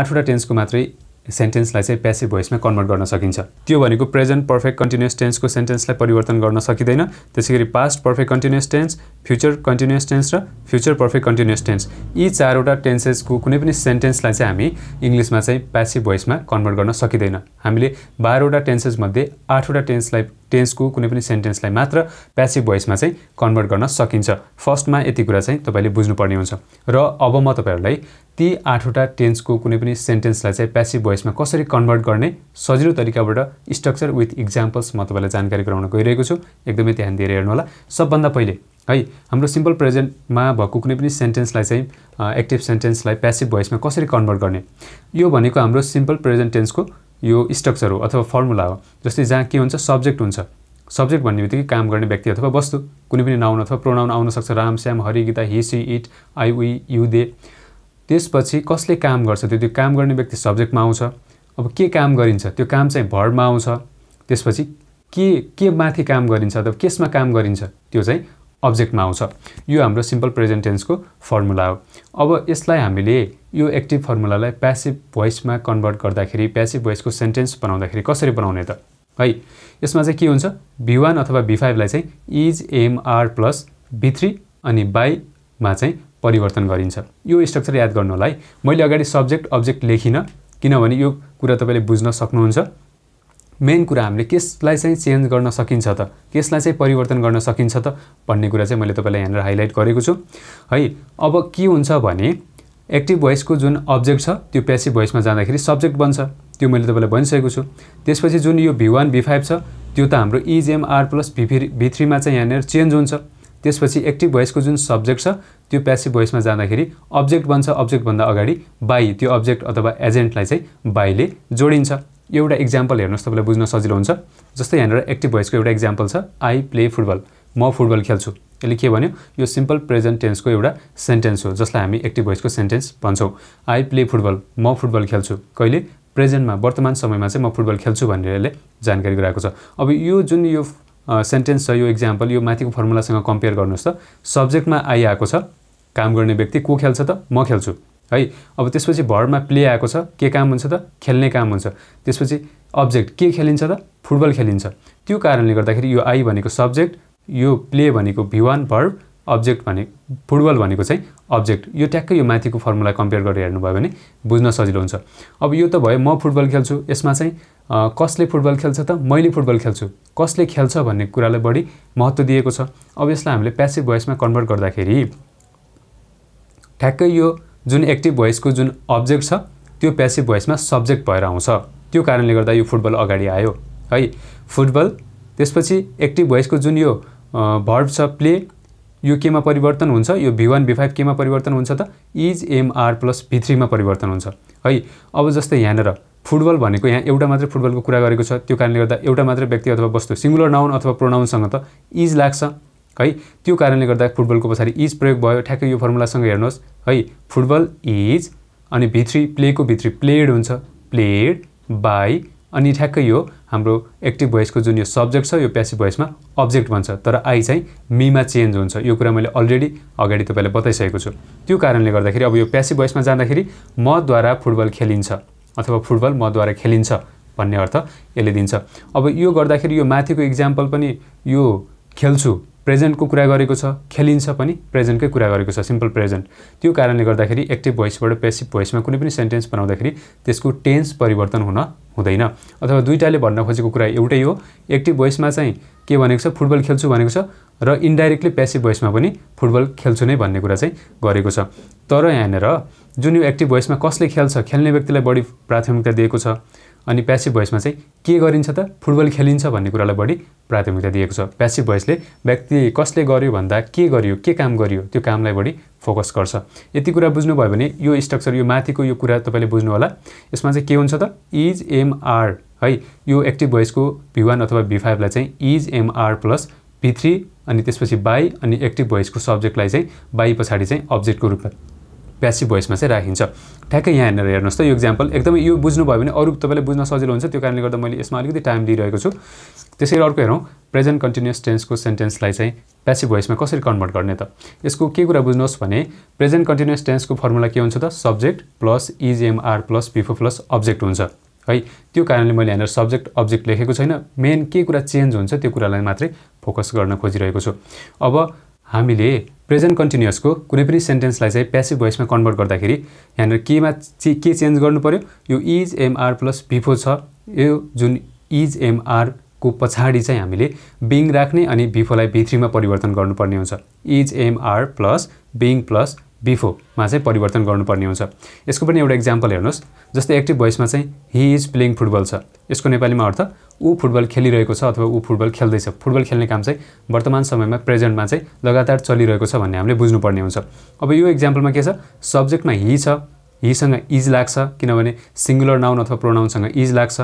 आठवटा टेन्सको मात्रै सेन्टेन्सलाई चाहिँ प्यासिभ भोइसमा कन्भर्ट गर्न सकिन्छ त्यो भनेको प्रेजेन्ट पर्फेक्ट कन्टिन्युस टेन्सको सेन्टेन्सलाई परिवर्तन गर्न सकिँदैन त्यसै गरी past perfect continuous tense future continuous tense र फ्युचर पर्फेक्ट कन्टिन्युस टेन्स यी चारवटा टेन्सेसको कुनै पनि सेन्टेन्सलाई चाहिँ हामी इङ्ग्लिसमा चाहिँ प्यासिभ भोइसमा कन्भर्ट गर्न सकिँदैन हामीले बाह्रवटा टेन्सेसमध्ये आठवटा टेन्सलाई टेन्सको कुनै पनि सेन्टेन्सलाई मात्र प्यासिभ भोइसमा चाहिँ कन्भर्ट गर्न सकिन्छ फर्स्टमा यति कुरा चाहिँ तपाईँले बुझ्नुपर्ने हुन्छ र अब म तपाईँहरूलाई ती आठवटा टेन्सको कुनै पनि सेन्टेन्सलाई चाहिँ प्यासिभ भोइसमा कसरी कन्भर्ट गर्ने सजिलो तरिकाबाट स्ट्रक्चर विथ इक्जाम्पल्स म तपाईँलाई जानकारी गराउन गइरहेको छु एकदमै ध्यान दिएर हेर्नु होला सबभन्दा पहिले है हाम्रो सिम्पल प्रेजेन्टमा भएको कुनै पनि सेन्टेन्सलाई चाहिँ एक्टिभ सेन्टेन्सलाई प्यासिभ भोइसमा कसरी कन्भर्ट गर्ने यो भनेको हाम्रो सिम्पल प्रेजेन्ट टेन्सको यो स्ट्रक्चर हो अथवा फर्मुला हो जस्तै जहाँ के हुन्छ सब्जेक्ट हुन्छ सब्जेक्ट भन्ने बित्तिकै काम गर्ने व्यक्ति अथवा वस्तु कुनै पनि नाउन अथवा प्रोनाउन आउन सक्छ Ram Shyam Hari Gita he she it I we you they त्यसपछि कसले काम गर्छ त्यो त्यो काम गर्ने व्यक्ति सब्जेक्टमा आउँछ अब के काम गरिन्छ त्यो काम चाहिँ भर्डमा आउँछ त्यसपछि के के माथि काम गरिन्छ अथवा केसमा काम गरिन्छ त्यो चाहिँ अब्जेक्टमा आउँछ यो हाम्रो सिम्पल प्रेजेन्टेन्सको फर्मुला हो अब यसलाई हामीले यो एक्टिभ फर्मुलालाई प्यासिभ भोइसमा कन्भर्ट गर्दाखेरि प्यासिभ भोइसको सेन्टेन्स बनाउँदाखेरि कसरी बनाउने त है यसमा चाहिँ के हुन्छ भी वान अथवा भी फाइभलाई चाहिँ is am are plus V three अनि बाईमा चाहिँ परिवर्तन गरिन्छ यो स्ट्रक्चर याद गर्नु होला है मैले अगाडि सब्जेक्ट अब्जेक्ट लेखिनँ किनभने यो कुरा तपाईँले बुझ्न सक्नुहुन्छ मेन कुरा हामीले केसलाई चाहिँ चेन्ज गर्न सकिन्छ त केसलाई चाहिँ परिवर्तन गर्न सकिन्छ त भन्ने कुरा चाहिँ मैले तपाईँलाई यहाँनिर हाइलाइट गरेको छु है अब के हुन्छ भने एक्टिभ भोइसको जुन अब्जेक्ट छ त्यो प्यासिभ भोइसमा जाँदाखेरि सब्जेक्ट बन्छ त्यो मैले तपाईँलाई भनिसकेको छु त्यसपछि जुन यो भी वान भी फाइभ छ त्यो त हाम्रो इजिएमआर प्लस भी थ्रीमा चाहिँ यहाँनिर चेन्ज हुन्छ त्यसपछि एक्टिभ भोइसको जुन सब्जेक्ट छ त्यो प्यासिभ भोइसमा जाँदाखेरि अब्जेक्ट बन्छ अब्जेक्टभन्दा अगाडि बाई त्यो अब्जेक्ट अथवा एजेन्टलाई चाहिँ बाईले जोडिन्छ एउटा इक्जाम्पल हेर्नुहोस् तपाईँलाई बुझ्न सजिलो हुन्छ जस्तै यहाँनिर एक्टिभ भोइसको एउटा इक्जाम्पल छ आई प्ले फुटबल म फुटबल खेल्छु यसले के भन्यो यो सिम्पल प्रेजेन्ट टेन्सको एउटा सेन्टेन्स हो जसलाई हामी एक्टिभ भोइसको सेन्टेन्स भन्छौँ आई प्ले फुटबल म फुटबल खेल्छु कहिले प्रेजेन्टमा वर्तमान समयमा चाहिँ म फुटबल खेल्छु भनेर यसले जानकारी गराएको छ अब यो जुन यो सेन्टेन्स छ यो इक्जाम्पल यो माथिको फर्मुलासँग कम्पेयर गर्नुहोस् त सब्जेक्टमा आइआएको छ काम गर्ने व्यक्ति को खेल्छ त म खेल्छु है अब त्यसपछि भरमा प्ले आएको छ के काम हुन्छ त खेल्ने काम हुन्छ त्यसपछि अब्जेक्ट के खेलिन्छ त फुटबल खेलिन्छ त्यो कारणले गर्दाखेरि यो आई भनेको सब्जेक्ट यो प्ले भनेको भिवान भर्ब अब्जेक्ट भने फुटबल भनेको चाहिँ अब्जेक्ट यो ट्याक्कै यो माथिको फर्मुला कम्पेयर गरेर हेर्नुभयो भने बुझ्न सजिलो हुन्छ अब यो त भयो म फुटबल खेल्छु यसमा चाहिँ कसले फुटबल खेल्छ त मैले फुटबल खेल्छु कसले खेल्छ भन्ने कुरालाई बढी महत्त्व दिएको छ अब यसलाई हामीले प्यासिभ भोइसमा कन्भर्ट गर्दाखेरि ठ्याक्कै यो जुन एक्टिभ भोइसको जुन अब्जेक्ट छ त्यो प्यासिभ भोइसमा सब्जेक्ट भएर आउँछ त्यो कारणले गर्दा यो फुटबल अगाडि आयो है फुटबल त्यसपछि एक्टिभ भोइसको जुन यो भर्ब छ प्ले यो केमा परिवर्तन हुन्छ यो भी वान भी फाइभ केमा परिवर्तन हुन्छ त इज एमआर प्लस भी थ्रीमा परिवर्तन हुन्छ है अब जस्तै यहाँनिर फुटबल भनेको यहाँ एउटा मात्रै फुटबलको कुरा गरेको छ त्यो कारणले गर्दा एउटा मात्रै व्यक्ति अथवा वस्तु सिङ्गुलर नाउन अथवा प्रोनाउनसँग त इज लाग्छ है त्यो कारणले गर्दा फुटबलको पछाडि इज प्रयोग भयो ठ्याक्कै यो फर्मुलासँग हेर्नुहोस् है फुटबल इज अनि भित्री प्लेको भित्री प्लेड हुन्छ प्लेड बाई अनि ठ्याक्कै यो हाम्रो एक्टिभ भोइसको जुन यो सब्जेक्ट छ यो प्यासिभ भोइसमा अब्जेक्ट भन्छ तर आई चाहिँ मीमा चेन्ज हुन्छ यो कुरा मैले अलरेडी अगाडि तपाईँलाई बताइसकेको छु त्यो कारणले गर्दाखेरि अब यो प्यासिभ भोइसमा जाँदाखेरि मद्वारा फुटबल खेलिन्छ अथवा फुटबल मद्वारा खेलिन्छ भन्ने अर्थ यसले दिन्छ अब यो गर्दाखेरि यो माथिको इक्जाम्पल पनि यो खेल्छु प्रेजेन्टको कुरा गरेको छ खेलिन्छ पनि प्रेजेन्टकै कुरा गरेको छ सिम्पल प्रेजेन्ट त्यो कारणले गर्दाखेरि एक्टिभ भोइसबाट पेसिभ भोइसमा कुनै पनि सेन्टेन्स बनाउँदाखेरि त्यसको टेन्स परिवर्तन हुन हुँदैन अथवा दुइटाले भन्न खोजेको कुरा एउटै हो एक्टिभ भोइसमा चाहिँ के भनेको छ फुटबल खेल्छु भनेको छ र इन्डाइरेक्टली पेसिभ भोइसमा पनि फुटबल खेल्छु नै भन्ने कुरा चाहिँ गरेको छ तर यहाँनिर जुन यो एक्टिभ भोइसमा कसले खेल्छ खेल्ने व्यक्तिलाई बढी प्राथमिकता दिएको छ अनि प्यासिभ भोइसमा चाहिँ के गरिन्छ त फुटबल खेलिन्छ भन्ने कुरालाई बढी प्राथमिकता दिएको छ प्यासिभ भोइसले व्यक्ति कसले गर्यो भन्दा के गर्यो के काम गरियो त्यो कामलाई बढी फोकस गर्छ यति कुरा बुझ्नुभयो भने यो स्ट्रक्चर यो माथिको यो कुरा तपाईँले बुझ्नु होला यसमा चाहिँ के हुन्छ त इज एमआर है यो एक्टिभ भोइसको भी वान अथवा भी फाइभलाई चाहिँ is am are plus V three अनि त्यसपछि बाई अनि एक्टिभ भोइसको सब्जेक्टलाई चाहिँ बाई पछाडि चाहिँ अब्जेक्टको रूपमा प्यासिभ भोइसमा चाहिँ राखिन्छ ठ्याक्कै यहाँ हेरेर हेर्नुहोस् त यो इक्जाम्पल एकदमै यो बुझ्नुभयो भने अरू तपाईँले बुझ्न सजिलो हुन्छ त्यो कारणले गर्दा मैले यसमा अलिकति टाइम दिइरहेको छु त्यसै अर्को हेरौँ प्रेजेन्ट कन्टिन्युस टेन्सको सेन्टेन्सलाई चाहिँ प्यासिभ भोइसमा कसरी कन्भर्ट गर्ने त यसको के कुरा बुझ्नुहोस् भने प्रेजेन्ट कन्टिन्युस टेन्सको फर्मुला के हुन्छ त subject plus is am are plus V four plus object हुन्छ है त्यो कारणले मैले यहाँनिर सब्जेक्ट अब्जेक्ट लेखेको छैन मेन के कुरा चेन्ज हुन्छ त्यो कुरालाई मात्रै फोकस गर्न खोजिरहेको छु अब हामीले प्रेजेन्ट कन्टिन्युसको कुनै पनि सेन्टेन्सलाई चाहिँ प्यासिभ भोइसमा कन्भर्ट गर्दाखेरि यहाँनिर केमा के, के चेन्ज गर्नु पऱ्यो यो इज एमआर प्लस बिफोर छ यो जुन इज एमआरको पछाडि चाहिँ हामीले बिङ राख्ने अनि भिफोलाई भित्रीमा परिवर्तन गर्नुपर्ने हुन्छ is am are plus being plus बिफोमा चाहिँ परिवर्तन गर्नुपर्ने हुन्छ यसको पनि एउटा इक्जाम्पल हेर्नुहोस् जस्तै एक्टिभ भोइसमा चाहिँ हि इज प्लेइङ फुटबल छ यसको नेपालीमा अर्थ ऊ फुटबल खेलिरहेको छ अथवा ऊ फुटबल खेल्दैछ फुटबल खेल्ने काम चाहिँ वर्तमान समयमा प्रेजेन्टमा चाहिँ लगातार चलिरहेको छ भन्ने हामीले बुझ्नुपर्ने हुन्छ अब यो इक्जाम्पलमा के छ सब्जेक्टमा हि छ हिसँग इज लाग्छ किनभने सिङ्गुलर नाउन अथवा प्रोनाउनसँग इज लाग्छ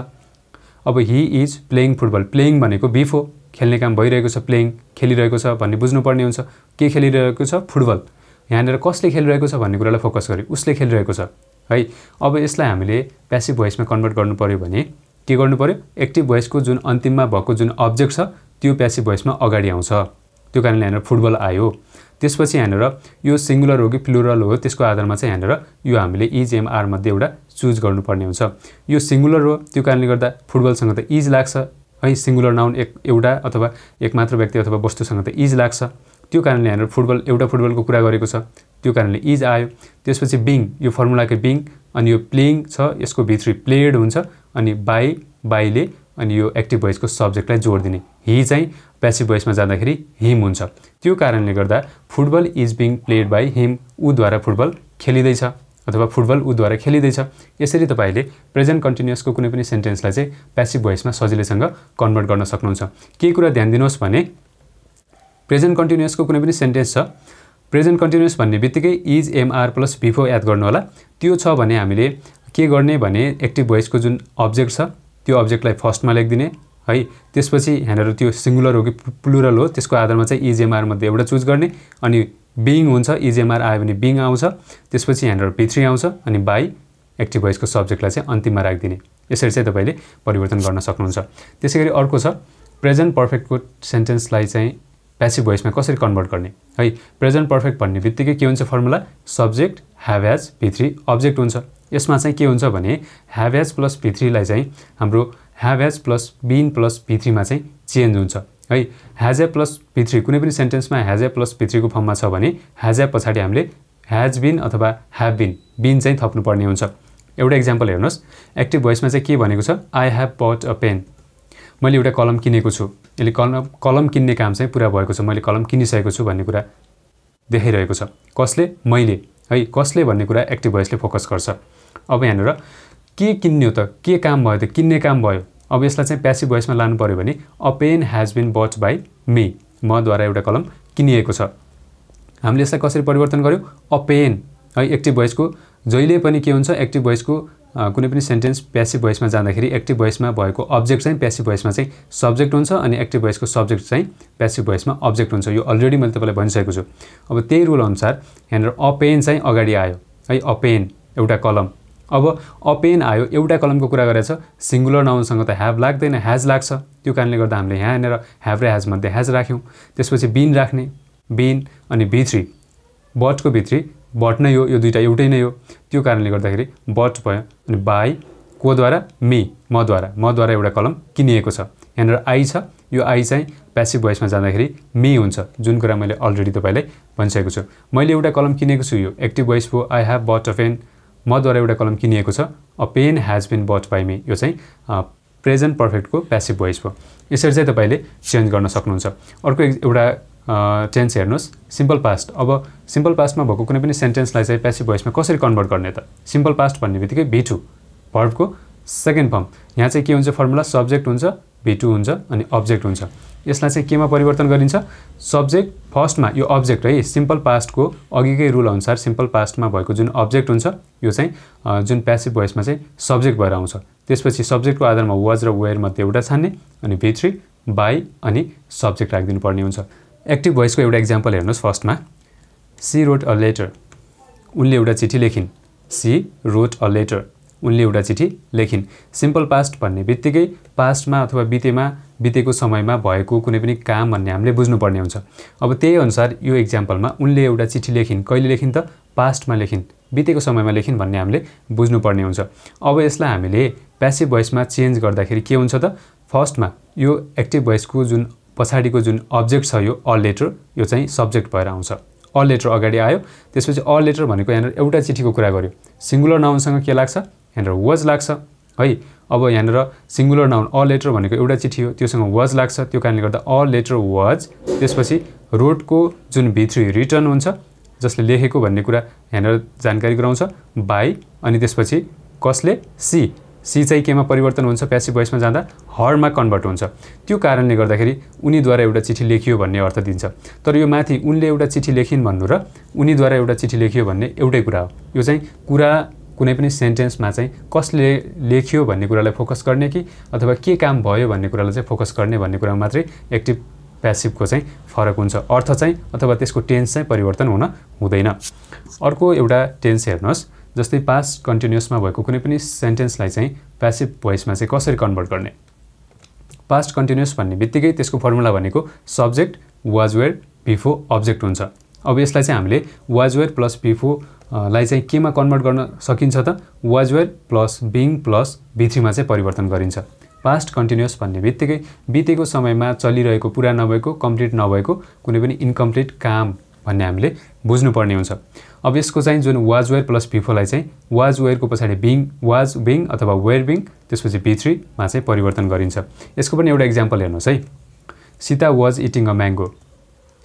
अब he is playing football playing भनेको बिफो खेल्ने काम भइरहेको छ प्लेइङ खेलिरहेको छ भन्ने बुझ्नुपर्ने हुन्छ के खेलिरहेको छ फुटबल यहाँनिर कसले खेलिरहेको छ भन्ने कुरालाई फोकस गरेँ उसले खेलिरहेको छ है अब यसलाई हामीले प्यासिभ भोइसमा कन्भर्ट गर्नु पऱ्यो भने के गर्नु पऱ्यो एक्टिभ भोइसको जुन अन्तिममा भएको जुन अब्जेक्ट छ त्यो प्यासिभ भोइसमा अगाडि आउँछ त्यो कारणले यहाँनिर फुटबल आयो त्यसपछि यहाँनिर यो सिङ्गुलर हो कि प्लुरल हो त्यसको आधारमा चाहिँ यहाँनिर यो हामीले इज e मध्ये एउटा चुज गर्नुपर्ने हुन्छ यो सिङ्गुलर हो त्यो कारणले गर्दा फुटबलसँग त इज लाग्छ है सिङ्गुलर नाउन एक एउटा अथवा एक मात्र व्यक्ति अथवा वस्तुसँग त इज लाग्छ त्यो कारणले हाम्रो फुटबल एउटा फुटबलको कुरा गरेको छ त्यो कारणले इज आयो त्यसपछि बिङ यो फर्मुलाको बिङ अनि यो प्लेइङ छ यसको भित्री प्लेड हुन्छ अनि बाई बाईले अनि यो एक्टिभ भोइसको सब्जेक्टलाई जोड दिने हि चाहिँ प्यासिभ भोइसमा जाँदाखेरि हिम हुन्छ त्यो कारणले गर्दा football is being played by him ऊद्वारा फुटबल खेलिँदैछ अथवा फुटबल ऊद्वारा खेलिँदैछ यसरी तपाईँले प्रेजेन्ट कन्टिन्युसको कुनै पनि सेन्टेन्सलाई चाहिँ प्यासिभ भोइसमा सजिलैसँग कन्भर्ट गर्न सक्नुहुन्छ केही कुरा ध्यान दिनुहोस् भने प्रेजेन्ट कन्टिन्युसको कुनै पनि सेन्टेन्स छ प्रेजेन्ट कन्टिन्युस भन्ने बित्तिकै इज एमआर प्लस भिफो याद गर्नु होला त्यो छ भने हामीले के गर्ने भने एक्टिभ भोइसको जुन अब्जेक्ट छ त्यो अब्जेक्टलाई फर्स्टमा लेखिदिने है त्यसपछि यहाँनिर त्यो सिङ्गुलर हो कि प्लुरल हो त्यसको आधारमा चाहिँ मध्ये एउटा चुज गर्ने अनि बिङ हुन्छ इजिएमआर आयो भने बिङ आउँछ त्यसपछि यहाँनिर पिथ्री आउँछ अनि बाई एक्टिभ भोइसको सब्जेक्टलाई चाहिँ अन्तिममा राखिदिने यसरी चाहिँ तपाईँले परिवर्तन गर्न सक्नुहुन्छ त्यसै गरी अर्को छ प्रेजेन्ट पर्फेक्टको सेन्टेन्सलाई चाहिँ प्यासिभ भोइसमा कसरी कन्भर्ट गर्ने है प्रेजेन्ट पर्फेक्ट भन्ने बित्तिकै के हुन्छ formula subject have has P three object हुन्छ यसमा चाहिँ के हुन्छ भने ह्याभ एज प्लस पी थ्रीलाई चाहिँ हाम्रो have has plus been plus P थ्रीमा चाहिँ चेन्ज हुन्छ है ह्याज ए प्लस पी कुनै पनि सेन्टेन्समा ह्याज ए प्लस पी थ्रीको फर्ममा छ भने ह्याज ए पछाडि हामीले ह्याज बिन अथवा ह्याभ बिन बिन चाहिँ थप्नुपर्ने हुन्छ एउटा इक्जाम्पल हेर्नुहोस् एक्टिभ भोइसमा चाहिँ के भनेको छ I have bought a pen मैले एउटा कलम किनेको छु यसले कलम कलम किन्ने काम चाहिँ पुरा भएको छ मैले कलम किनिसकेको छु भन्ने कुरा देखाइरहेको छ कसले मैले है कसले भन्ने कुरा एक्टिभ भोइसले फोकस गर्छ अब यहाँनिर के किन्ने हो त के काम भयो त किन्ने काम भयो अब यसलाई चाहिँ प्यासिभ भोइसमा लानु पऱ्यो भने a pen has been bought by me मद्वारा एउटा कलम किनिएको छ हामीले यसलाई कसरी परिवर्तन गऱ्यौँ अ पेन है एक्टिभ भोइसको जहिले पनि के हुन्छ एक्टिभ भोइसको कुनै पनि सेन्टेन्स प्यासिभ भोइसमा जाँदाखेरि एक्टिभ भोइसमा भएको अब्जेक्ट चाहिँ प्यासिभ भोइसमा चाहिँ सब्जेक्ट हुन्छ अनि एक्टिभ भोइसको सब्जेक्ट चाहिँ प्यासिभ भोइसमा अब्जेक्ट हुन्छ यो अलरेडी मैले तपाईँलाई भनिसकेको छु अब त्यही रुलअनुसार यहाँनिर अपेन चाहिँ अगाडि आयो है अपेन एउटा कलम अब अपेन आयो एउटा कलमको कुरा गरेछ सिङ्गुलर नाउनसँग त ह्याभ लाग्दैन ह्याज लाग्छ त्यो कारणले गर्दा हामीले यहाँनिर ह्याभ र ह्याजमध्ये ह्याज राख्यौँ त्यसपछि बिन राख्ने बिन अनि भित्री बटको भित्री बट नै हो यो दुइटा एउटै नै हो त्यो कारणले गर्दाखेरि बट भयो अनि बाई कोद्वारा मी मद्वारा मद्वारा एउटा कलम किनिएको छ यहाँनिर आई छ यो आई चाहिँ प्यासिभ भोइसमा जाँदाखेरि मी हुन्छ जुन कुरा मैले अलरेडी तपाईँलाई भनिसकेको छु मैले एउटा कलम किनेको छु यो एक्टिभ भोइस भयो I have bought a pen मद्वारा एउटा कलम किनिएको छ a pen has been bought by me यो चाहिँ प्रेजेन्ट पर्फेक्टको प्यासिभ भोइस भयो यसरी चाहिँ तपाईँले चेन्ज गर्न सक्नुहुन्छ अर्को एउटा टेन्स हेर्नुहोस् सिम्पल पास्ट अब सिम्पल पास्टमा भएको कुनै पनि सेन्टेन्सलाई चाहिँ प्यासिभ भोइसमा कसरी कन्भर्ट गर्ने त सिम्पल पास्ट भन्ने बित्तिकै भिटु भर्बको सेकेन्ड फर्म यहाँ चाहिँ के हुन्छ फर्मुला सब्जेक्ट हुन्छ भिटु हुन्छ अनि अब्जेक्ट हुन्छ यसलाई चाहिँ केमा परिवर्तन गरिन्छ सब्जेक्ट फर्स्टमा यो अब्जेक्ट है सिम्पल पास्टको अघिकै रुल अनुसार सिम्पल पास्टमा भएको जुन अब्जेक्ट हुन्छ यो चाहिँ जुन प्यासिभ भोइसमा चाहिँ सब्जेक्ट भएर आउँछ त्यसपछि सब्जेक्टको आधारमा वाज र वेयरमध्ये एउटा छान्ने अनि भित्री बाई अनि सब्जेक्ट राखिदिनु पर्ने हुन्छ एक्टिभ भोइसको एउटा इक्जाम्पल हेर्नुहोस् फर्स्टमा सी रोट अ लेटर उनले एउटा चिठी लेखिन् सी रोट अ लेटर उनले एउटा चिठी लेखिन् सिम्पल पास्ट भन्ने बित्तिकै पास्टमा अथवा बितेमा बितेको समयमा भएको कुनै पनि काम भन्ने हामीले बुझ्नुपर्ने हुन्छ अब त्यही अनुसार यो इक्जाम्पलमा उनले एउटा चिठी लेखिन् कहिले लेखिन् त पास्टमा लेखिन् बितेको समयमा लेखिन् भन्ने हामीले बुझ्नुपर्ने हुन्छ अब यसलाई हामीले प्यासिभ भोइसमा चेन्ज गर्दाखेरि के हुन्छ त फर्स्टमा यो एक्टिभ भोइसको जुन पछाडिको जुन अब्जेक्ट छ यो अ लेटर यो चाहिँ सब्जेक्ट भएर आउँछ अ लेटर अगाडि आयो त्यसपछि अ लेटर भनेको यहाँनिर एउटा चिठीको कुरा गर्यो सिङ्गुलर नाउनसँग के लाग्छ यहाँनिर वज लाग्छ है अब यहाँनिर सिङ्गुलर नाउन अ लेटर भनेको एउटा चिठी हो त्योसँग वज लाग्छ त्यो कारणले गर्दा अ लेटर वज त्यसपछि रोडको जुन भित्री रिटर्न हुन्छ जसले लेखेको भन्ने कुरा यहाँनिर जानकारी गराउँछ बाई अनि त्यसपछि कसले सी सी चाहिँ केमा परिवर्तन हुन्छ प्यासिभ भोइसमा जाँदा हरमा कन्भर्ट हुन्छ त्यो कारणले गर्दाखेरि उनीद्वारा एउटा चिठी लेखियो भन्ने अर्थ दिन्छ तर यो माथि उनले एउटा चिठी लेखिन् भन्नु र उनीद्वारा एउटा चिठी लेखियो भन्ने एउटै कुरा हो यो चाहिँ कुरा कुनै पनि सेन्टेन्समा चाहिँ कसले लेख्यो भन्ने कुरालाई फोकस गर्ने कि अथवा के काम भयो भन्ने कुरालाई चाहिँ फोकस गर्ने भन्ने कुरामा मात्रै एक्टिभ प्यासिभको चाहिँ फरक हुन्छ अर्थ चाहिँ अथवा त्यसको टेन्स चाहिँ परिवर्तन हुन हुँदैन अर्को एउटा टेन्स हेर्नुहोस् जस्तै पास्ट कन्टिन्युसमा भएको कुनै पनि सेन्टेन्सलाई चाहिँ प्यासिभ भोइसमा चाहिँ कसरी कन्भर्ट गर्ने पास्ट कन्टिन्युस भन्ने बित्तिकै त्यसको फर्मुला भनेको सब्जेक्ट वाजवेयर भिफो अब्जेक्ट हुन्छ अब यसलाई चाहिँ हामीले वाजवेयर प्लस भिफोलाई चाहिँ केमा कन्भर्ट गर्न सकिन्छ त वाजवेयर प्लस बिङ प्लस भिथ्रीमा चाहिँ परिवर्तन गरिन्छ पास्ट कन्टिन्युस भन्ने बित्तिकै बितेको समयमा चलिरहेको पुरा नभएको कम्प्लिट नभएको कुनै पनि इन्कम्प्लिट काम भन्ने हामीले बुझ्नुपर्ने हुन्छ अब यसको चाहिँ जुन वाज वेयर प्लस पिफोलाई चाहिँ वाज वेयरको पछाडि बिङ वाज बिङ अथवा वेयर बिङ त्यसपछि बी थ्रीमा चाहिँ परिवर्तन गरिन्छ यसको पनि एउटा इक्जाम्पल हेर्नुहोस् है Sita was eating a mango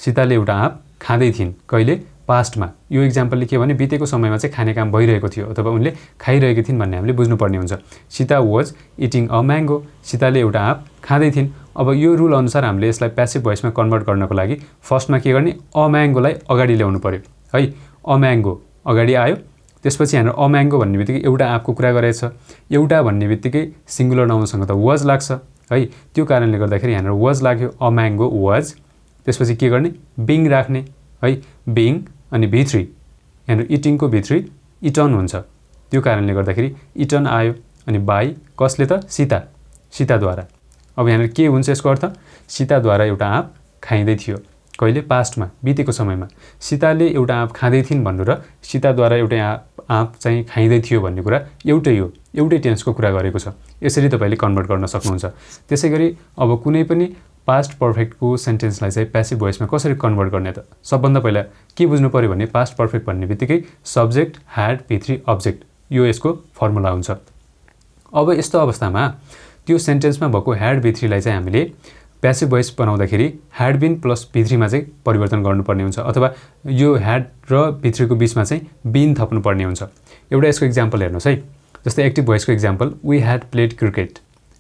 सीताले एउटा आँप खाँदै थिइन् कहिले पास्टमा यो इक्जाम्पलले के भने बितेको समयमा चाहिँ खाने काम भइरहेको थियो अथवा उनले खाइरहेकी थिइन् भन्ने हामीले बुझ्नुपर्ने हुन्छ Sita was eating a mango सीताले एउटा आँप खाँदै थिइन् अब यो रुल अनुसार हामीले यसलाई प्यासिभ भोइसमा कन्भर्ट गर्नको लागि फर्स्टमा के गर्ने अ म्याङ्गोलाई अगाडि ल्याउनु पऱ्यो है अम्याङ्गो अगाडि आयो त्यसपछि हाम्रो अम्याङ्गो भन्ने बित्तिकै एउटा आँपको कुरा गरेछ एउटा भन्ने बित्तिकै सिङ्गुलर नाउनसँग त वज लाग्छ है त्यो कारणले गर्दाखेरि यहाँनिर वज लाग्यो अम्याङ्गो वाज त्यसपछि के गर्ने बिङ राख्ने है बिङ अनि भित्री यहाँनिर इटिङको भित्री इटन हुन्छ त्यो कारणले गर्दाखेरि इटन आयो अनि बाई कसले त सीता सीताद्वारा अब यहाँनिर के हुन्छ यसको अर्थ सीताद्वारा एउटा आँप खाइँदै थियो कहिले पास्टमा बितेको समयमा सीताले एउटा आँप खाँदै थिइन् भन्नु र सीताद्वारा एउटै आँप आँप चाहिँ खाइँदै थियो भन्ने कुरा एउटै हो एउटै टेन्सको कुरा गरेको छ यसरी तपाईँले कन्भर्ट गर्न सक्नुहुन्छ त्यसै गरी अब कुनै पनि पास्ट पर्फेक्टको सेन्टेन्सलाई चाहिँ प्यासिभ भोइसमा कसरी कन्भर्ट गर्ने त सबभन्दा पहिला के बुझ्नु पऱ्यो भने पास्ट पर्फेक्ट भन्ने बित्तिकै सब्जेक्ट ह्याड भित्री अब्जेक्ट यो यसको फर्मुला हुन्छ अब यस्तो अवस्थामा त्यो सेन्टेन्समा भएको ह्याड भित्रीलाई चाहिँ हामीले प्यासिभ भोइस बनाउँदाखेरि ह्याड बिन प्लस भित्रीमा चाहिँ परिवर्तन गर्नुपर्ने हुन्छ अथवा यो ह्याड र भित्रीको बिचमा चाहिँ बिन थप्नुपर्ने हुन्छ एउटा यसको इक्जाम्पल हेर्नुहोस् है जस्तै एक्टिभ भोइसको example we had played cricket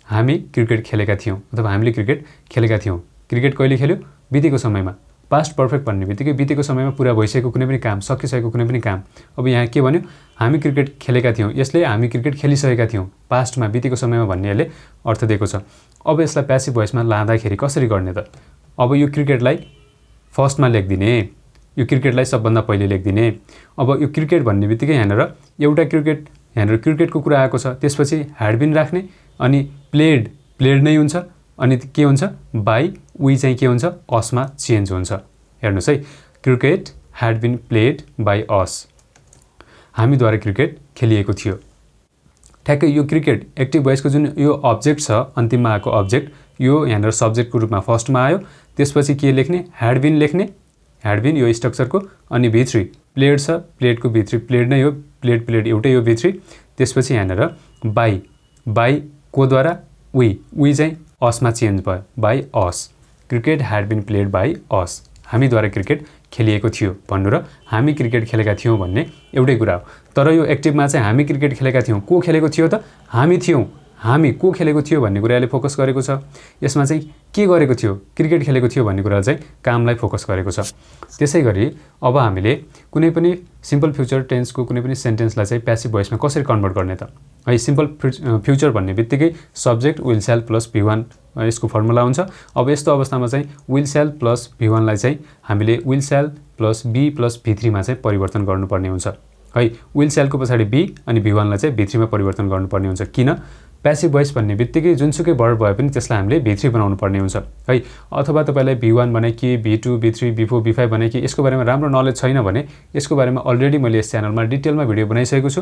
हामी क्रिकेट खेलेका थियौँ अथवा हामीले क्रिकेट खेलेका थियौँ क्रिकेट कहिले खेल्यो बितेको समयमा पास्ट पर्फेक्ट भन्ने बित्तिकै बितेको समयमा पुरा भइसकेको कुनै पनि काम सकिसकेको कुनै पनि काम अब यहाँ के भन्यो हामी क्रिकेट खेलेका थियौँ यसले हामी क्रिकेट खेलिसकेका थियौँ पास्टमा बितेको समयमा भन्ने यसले अर्थ दिएको छ अब यसलाई प्यासिभ भोइसमा लाँदाखेरि कसरी गर्ने त अब यो क्रिकेटलाई फर्स्टमा लेखिदिने यो क्रिकेटलाई सबभन्दा पहिले लेखिदिने अब यो क्रिकेट भन्ने बित्तिकै यहाँनिर एउटा क्रिकेट यहाँनिर क्रिकेटको कुरा आएको छ त्यसपछि ह्याडबिन राख्ने अनि प्लेड प्लेड नै हुन्छ अनि के हुन्छ बाई वी चाहिँ के हुन्छ असमा चेन्ज हुन्छ हेर्नुहोस् है cricket had been played by us हामीद्वारा क्रिकेट खेलिएको थियो ठ्याक्कै यो क्रिकेट एक्टिभ भोइसको जुन यो अब्जेक्ट छ अन्तिममा आएको अब्जेक्ट यो यहाँनिर सब्जेक्टको रूपमा फर्स्टमा आयो त्यसपछि के लेख्ने ह्याड बिन लेख्ने ह्याड बिन यो स्ट्रक्चरको अनि भित्री प्लेट छ प्लेटको भित्री प्लेड नै हो प्लेट प्लेट एउटै हो भित्री त्यसपछि यहाँनिर बाई बाई कोद्वारा वी वी चाहिँ असमा चेन्ज भयो by us cricket had been played by us हामीद्वारा क्रिकेट खेलिएको थियो भन्नु र हामी क्रिकेट खेलेका थियौँ भन्ने एउटै कुरा हो तर यो एक्टिभमा चाहिँ हामी क्रिकेट खेलेका थियौँ को खेलेको थियो त हामी थियौँ हामी को खेलेको थियो भन्ने कुराले फोकस गरेको छ यसमा चाहिँ के गरेको थियो क्रिकेट खेलेको थियो भन्ने कुरा चाहिँ कामलाई फोकस गरेको छ त्यसै गरी अब हामीले कुनै पनि सिम्पल फ्युचर टेन्सको कुनै पनि सेन्टेन्सलाई चाहिँ प्यासिभ भोइसमा कसरी कन्भर्ट गर्ने त है सिम्पल फ्युचर भन्ने बित्तिकै subject will shall plus V one यसको फर्मुला हुन्छ अब यस्तो अवस्थामा चाहिँ विल सेल प्लस भी वानलाई चाहिँ हामीले will shall plus be plus V थ्रीमा चाहिँ परिवर्तन गर्नुपर्ने हुन्छ है विल सेलको पछाडि बी अनि भी वानलाई चाहिँ भी थ्रीमा परिवर्तन गर्नुपर्ने हुन्छ किन प्यासिभ भोइस भन्ने बित्तिकै जुनसुकै भर्ड भए पनि त्यसलाई हामीले थ्री बनाउनु पर्ने हुन्छ है अथवा तपाईँलाई भी वान भने कि V two V three V four V five भने कि यसको बारेमा राम्रो नलेज छैन भने यसको बारेमा अलरेडी मैले यस च्यानलमा डिटेलमा भिडियो बनाइसकेको छु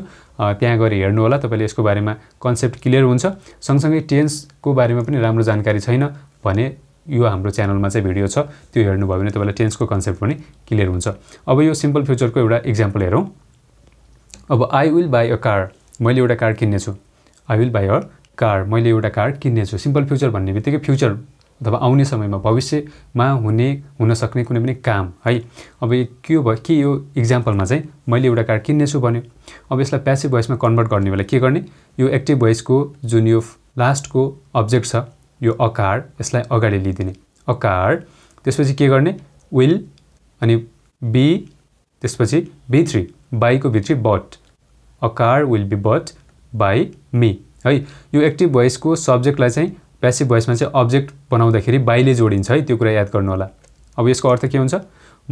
त्यहाँ गएर हेर्नु होला तपाईँले यसको बारेमा कन्सेप्ट क्लियर हुन्छ सँगसँगै टेन्सको बारेमा पनि राम्रो जानकारी छैन भने यो हाम्रो च्यानलमा चाहिँ भिडियो छ त्यो हेर्नुभयो भने तपाईँलाई टेन्सको कन्सेप्ट पनि क्लियर हुन्छ अब यो सिम्पल फ्युचरको एउटा इक्जाम्पल हेरौँ अब I will buy a car मैले एउटा कार किन्नेछु I will buy a car मैले एउटा कार किन्नेछु सिम्पल फ्युचर भन्ने बित्तिकै फ्युचर अथवा आउने समयमा भविष्यमा हुने हुनसक्ने कुनै पनि काम है अब के भयो के यो इक्जाम्पलमा चाहिँ मैले एउटा कार किन्नेछु भन्यो अब यसलाई प्यासिभ भोइसमा कन्भर्ट गर्ने बेला के गर्ने यो एक्टिभ भोइसको जुन यो लास्टको अब्जेक्ट छ यो अकार यसलाई अगाडि लिइदिने अकार त्यसपछि के गर्ने विल अनि बी त्यसपछि be three बाईको V three bought a car will be bought by me है यो एक्टिभ भोइसको सब्जेक्टलाई चाहिँ प्यासिभ भोइसमा चाहिँ अब्जेक्ट बनाउँदाखेरि बाईले जोडिन्छ है त्यो कुरा याद गर्नुहोला अब यसको अर्थ के हुन्छ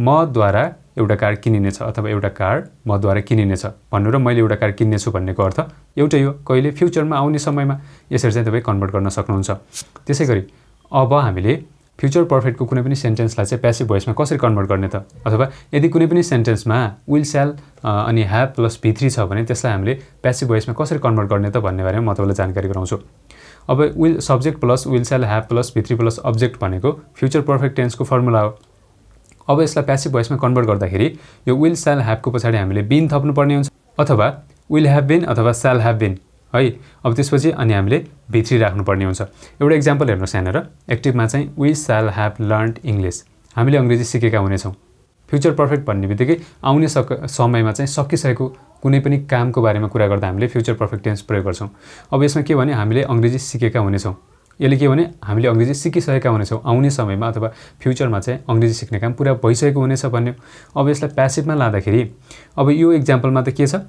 मद्वारा एउटा कार किनिनेछ अथवा एउटा कार मद्वारा किनिनेछ भन्नु र मैले एउटा कार किन्नेछु भन्नेको अर्थ एउटै हो कहिले फ्युचरमा आउने समयमा यसरी चाहिँ तपाईँ कन्भर्ट गर्न सक्नुहुन्छ त्यसै गरी अब हामीले फ्युचर पर्फेक्टको कुनै पनि सेन्टेन्सलाई चाहिँ प्यासिभ भोइसमा कसरी कन्भर्ट गर्ने त अथवा यदि कुनै पनि सेन्टेन्समा विल सेल अनि ह्याप प्लस भी थ्री छ भने त्यसलाई हामीले प्यासिभ भोइसमा कसरी कन्भर्ट गर्ने त भन्ने बारेमा म तपाईँलाई जानकारी गराउँछु अब will subject plus will shall have plus V three plus object भनेको फ्युचर पर्फेक्ट टेन्सको फर्मुला हो अब यसलाई प्यासिभ भोइसमा कन्भर्ट गर्दाखेरि यो विल सेल ह्यापको पछाडि हामीले बिन थप्नुपर्ने हुन्छ अथवा विल ह्याभ बिन अथवा सेल ह्याभ बिन है अब त्यसपछि अनि हामीले भित्री राख्नुपर्ने हुन्छ एउटा इक्जाम्पल हेर्नुहोस् यहाँनिर एक्टिभमा चाहिँ वी साल ह्याभ लर्न इङ्ग्लिस हामीले अङ्ग्रेजी सिकेका हुनेछौँ फ्युचर पर्फेक्ट भन्ने बित्तिकै आउने सक समयमा चाहिँ सकिसकेको कुनै पनि कामको बारेमा कुरा गर्दा हामीले फ्युचर पर्फेक्ट टेन्स प्रयोग गर्छौँ अब यसमा के भने हामीले अङ्ग्रेजी सिकेका हुनेछौँ यसले के भने हामीले अङ्ग्रेजी सिकिसकेका हुनेछौँ आउने समयमा अथवा फ्युचरमा चाहिँ अङ्ग्रेजी सिक्ने काम पुरा भइसकेको हुनेछ भन्यो अब यसलाई प्यासिभमा लाँदाखेरि अब यो इक्जाम्पलमा त के छ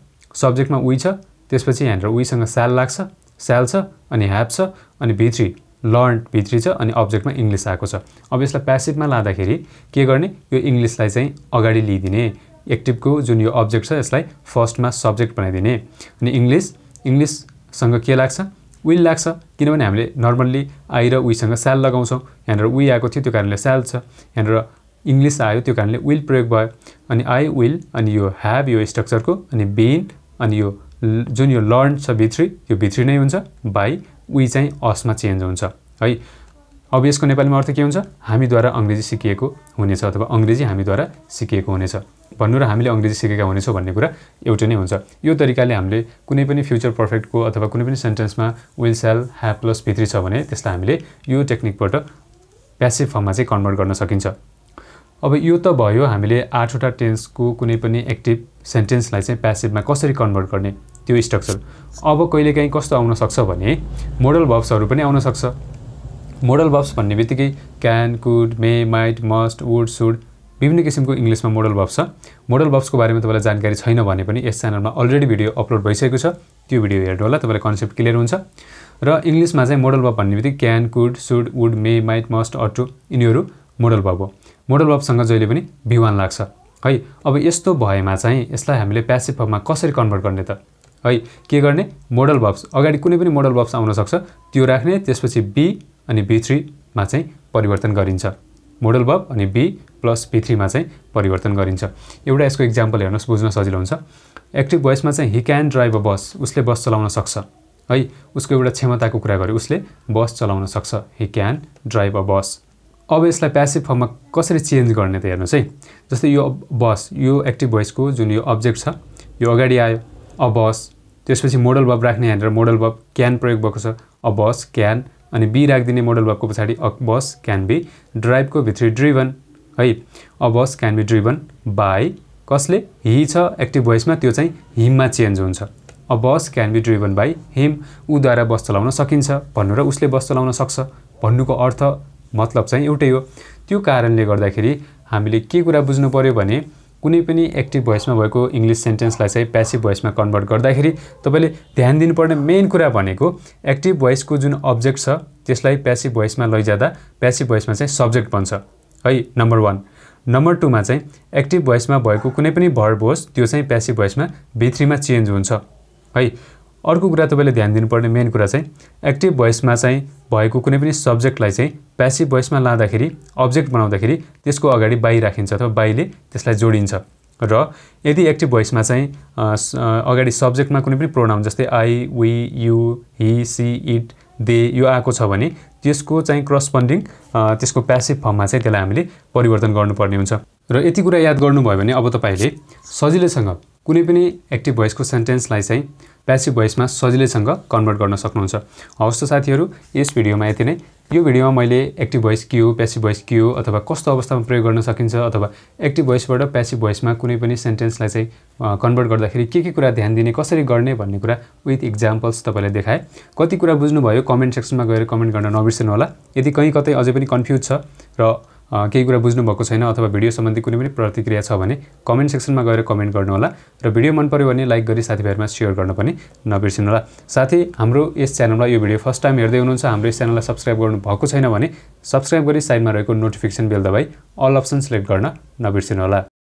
सब्जेक्टमा उही छ त्यसपछि यहाँनिर उहीसँग स्याल लाग्छ स्याल छ अनि ह्याप छ अनि भित्री लर्न भित्री छ अनि अब्जेक्टमा इङ्ग्लिस आएको छ अब यसलाई प्यासिभमा लाँदाखेरि के गर्ने यो इङ्ग्लिसलाई चाहिँ अगाडि लिइदिने एक्टिभको जुन यो अब्जेक्ट छ यसलाई फर्स्टमा सब्जेक्ट बनाइदिने अनि इङ्ग्लिस इङ्ग्लिससँग के लाग्छ विल लाग्छ किनभने हामीले नर्मल्ली आई र उहीसँग स्याल लगाउँछौँ यहाँनिर उही आएको थियो त्यो कारणले स्याल छ यहाँनिर इङ्ग्लिस आयो त्यो कारणले विल प्रयोग भयो अनि आई विल अनि यो ह्याभ यो स्ट्रक्चरको अनि बेन अनि यो जुन यो लर्न छ भित्री यो भित्री नै हुन्छ बाई उही चाहिँ असमा चेन्ज हुन्छ है अब यसको नेपालीमा अर्थ के हुन्छ हामीद्वारा अङ्ग्रेजी सिकिएको हुनेछ अथवा अङ्ग्रेजी हामीद्वारा सिकिएको हुनेछ भन्नु र हामीले अङ्ग्रेजी सिकेका हुनेछौँ भन्ने कुरा एउटै नै हुन्छ यो तरिकाले हामीले कुनै पनि फ्युचर पर्फेक्टको अथवा कुनै पनि सेन्टेन्समा will shall have plus V three छ भने त्यसलाई हामीले यो टेक्निकबाट प्यासिभ फर्ममा चाहिँ कन्भर्ट गर्न सकिन्छ अब यो त भयो हामीले आठवटा टेन्सको कुनै पनि एक्टिभ सेन्टेन्सलाई चाहिँ प्यासिभमा कसरी कन्भर्ट गर्ने त्यो स्ट्रक्चर अब कहिलेकाहीँ कस्तो आउन सक्छ भने मोडल भब्सहरू पनि आउन सक्छ मोडल भब्स भन्ने बित्तिकै can could may might must would should विभिन्न किसिमको इङ्ग्लिसमा मोडल भब्स छ मोडल भब्सको बारेमा तपाईँलाई जानकारी छैन भने पनि यस च्यानलमा अलरेडी भिडियो अपलोड भइसकेको छ त्यो भिडियो हेर्नु होला तपाईँलाई कन्सेप्ट क्लियर हुन्छ र इङ्ग्लिसमा चाहिँ मोडल भब भन्ने बित्तिकै can could should would may might must ought to यिनीहरू मोडल भब हो मोडल भबसँग जहिले पनि भिवान लाग्छ है अब यस्तो भएमा चाहिँ यसलाई हामीले प्यासिभ फर्ममा कसरी कन्भर्ट गर्ने त है के गर्ने मोडल बक्स अगाडि कुनै पनि मोडल बक्स आउनसक्छ त्यो राख्ने त्यसपछि बी अनि बी थ्रीमा चाहिँ परिवर्तन गरिन्छ मोडल बब अनि बी प्लस बी थ्रीमा चाहिँ परिवर्तन गरिन्छ एउटा यसको इक्जाम्पल हेर्नुहोस् बुझ्न सजिलो हुन्छ एक्टिभ भोइसमा चाहिँ he can drive a bus उसले बस चलाउन सक्छ है उसको एउटा क्षमताको कुरा गर्यो उसले बस चलाउन सक्छ he can drive a bus अब यसलाई प्यासिभ फर्ममा कसरी चेन्ज गर्ने त हेर्नुहोस् है जस्तै यो बस यो एक्टिभ भोइसको जुन यो अब्जेक्ट छ यो अगाडि आयो अ बस त्यसपछि मोडल बब राख्ने यहाँनिर मोडल बब क्यान प्रयोग भएको छ अ बस क्यान अनि बी राखिदिने मोडल बबको पछाडि अ बस क्यान बी ड्राइभको भित्री ड्रिभन है a bus can be driven by कसले हि छ एक्टिभ भोइसमा त्यो चाहिँ हिममा चेन्ज हुन्छ a bus can be driven by him ऊद्वारा बस चलाउन सकिन्छ भन्नु र उसले बस चलाउन सक्छ भन्नुको अर्थ मतलब चाहिँ एउटै हो त्यो कारणले गर्दाखेरि हामीले के कुरा बुझ्नु पऱ्यो भने कुनै पनि एक्टिभ भोइसमा भएको इङ्ग्लिस सेन्टेन्सलाई चाहिँ प्यासिभ भोइसमा कन्भर्ट गर्दाखेरि तपाईँले ध्यान दिनुपर्ने मेन कुरा भनेको एक्टिभ भोइसको जुन अब्जेक्ट छ त्यसलाई प्यासिभ भोइसमा लैजाँदा प्यासिभ भोइसमा चाहिँ सब्जेक्ट बन्छ है नम्बर वान नम्बर टूमा चाहिँ एक्टिभ भोइसमा भएको कुनै पनि भर्ब होस् त्यो चाहिँ प्यासिभ भोइसमा भित्रीमा चेन्ज हुन्छ है अर्को कुरा तपाईँले ध्यान दिनुपर्ने मेन कुरा चाहिँ एक्टिभ भोइसमा चाहिँ भएको कुनै पनि सब्जेक्टलाई चाहिँ प्यासिभ भोइसमा लाँदाखेरि अब्जेक्ट बनाउँदाखेरि त्यसको अगाडि बाई राखिन्छ अथवा बाईले त्यसलाई जोडिन्छ र यदि एक्टिभ भोइसमा चाहिँ अगाडि सब्जेक्टमा कुनै पनि प्रोनाउन जस्तै I we you he she it they यो आएको छ भने त्यसको चाहिँ क्रसपन्डिङ त्यसको प्यासिभ फर्ममा चाहिँ त्यसलाई हामीले परिवर्तन गर्नुपर्ने हुन्छ र यति कुरा याद गर्नुभयो भने अब तपाईँले सजिलैसँग कुनै पनि एक्टिभ भोइसको सेन्टेन्सलाई चाहिँ प्यासिभ भोइसमा सजिलैसँग कन्भर्ट गर्न सक्नुहुन्छ हवस् त साथीहरू यस भिडियोमा यति नै यो भिडियोमा मैले एक्टिभ भोइस के हो प्यासिभ भोइस के हो अथवा कस्तो अवस्थामा प्रयोग गर्न सकिन्छ अथवा एक्टिभ भोइसबाट प्यासिभ भोइसमा कुनै पनि सेन्टेन्सलाई चाहिँ कन्भर्ट गर्दाखेरि के के कुरा ध्यान दिने कसरी गर्ने भन्ने कुरा विथ इक्जाम्पल्स तपाईँलाई देखाएँ कति कुरा बुझ्नुभयो कमेन्ट सेक्सनमा गएर कमेन्ट गर्न नबिर्सिनु होला यदि कहीँ कतै अझै पनि कन्फ्युज छ र केही कुरा बुझ्नुभएको छैन अथवा भिडियो सम्बन्धी कुनै पनि प्रतिक्रिया छ भने कमेन्ट सेक्सनमा गएर कमेन्ट गर्नुहोला र भिडियो मन पऱ्यो भने लाइक गरी साथीभाइहरूमा सेयर गर्न पनि नबिर्सिनु होला साथै हाम्रो यस च्यानललाई यो भिडियो फर्स्ट टाइम हेर्दै हुनुहुन्छ हाम्रो यस च्यानललाई सब्सक्राइब गर्नुभएको छैन भने सब्सक्राइब गरी साइडमा रहेको नोटिफिकेसन बेल दबाई अल अप्सन सिलेक्ट गर्न नबिर्सिनु होला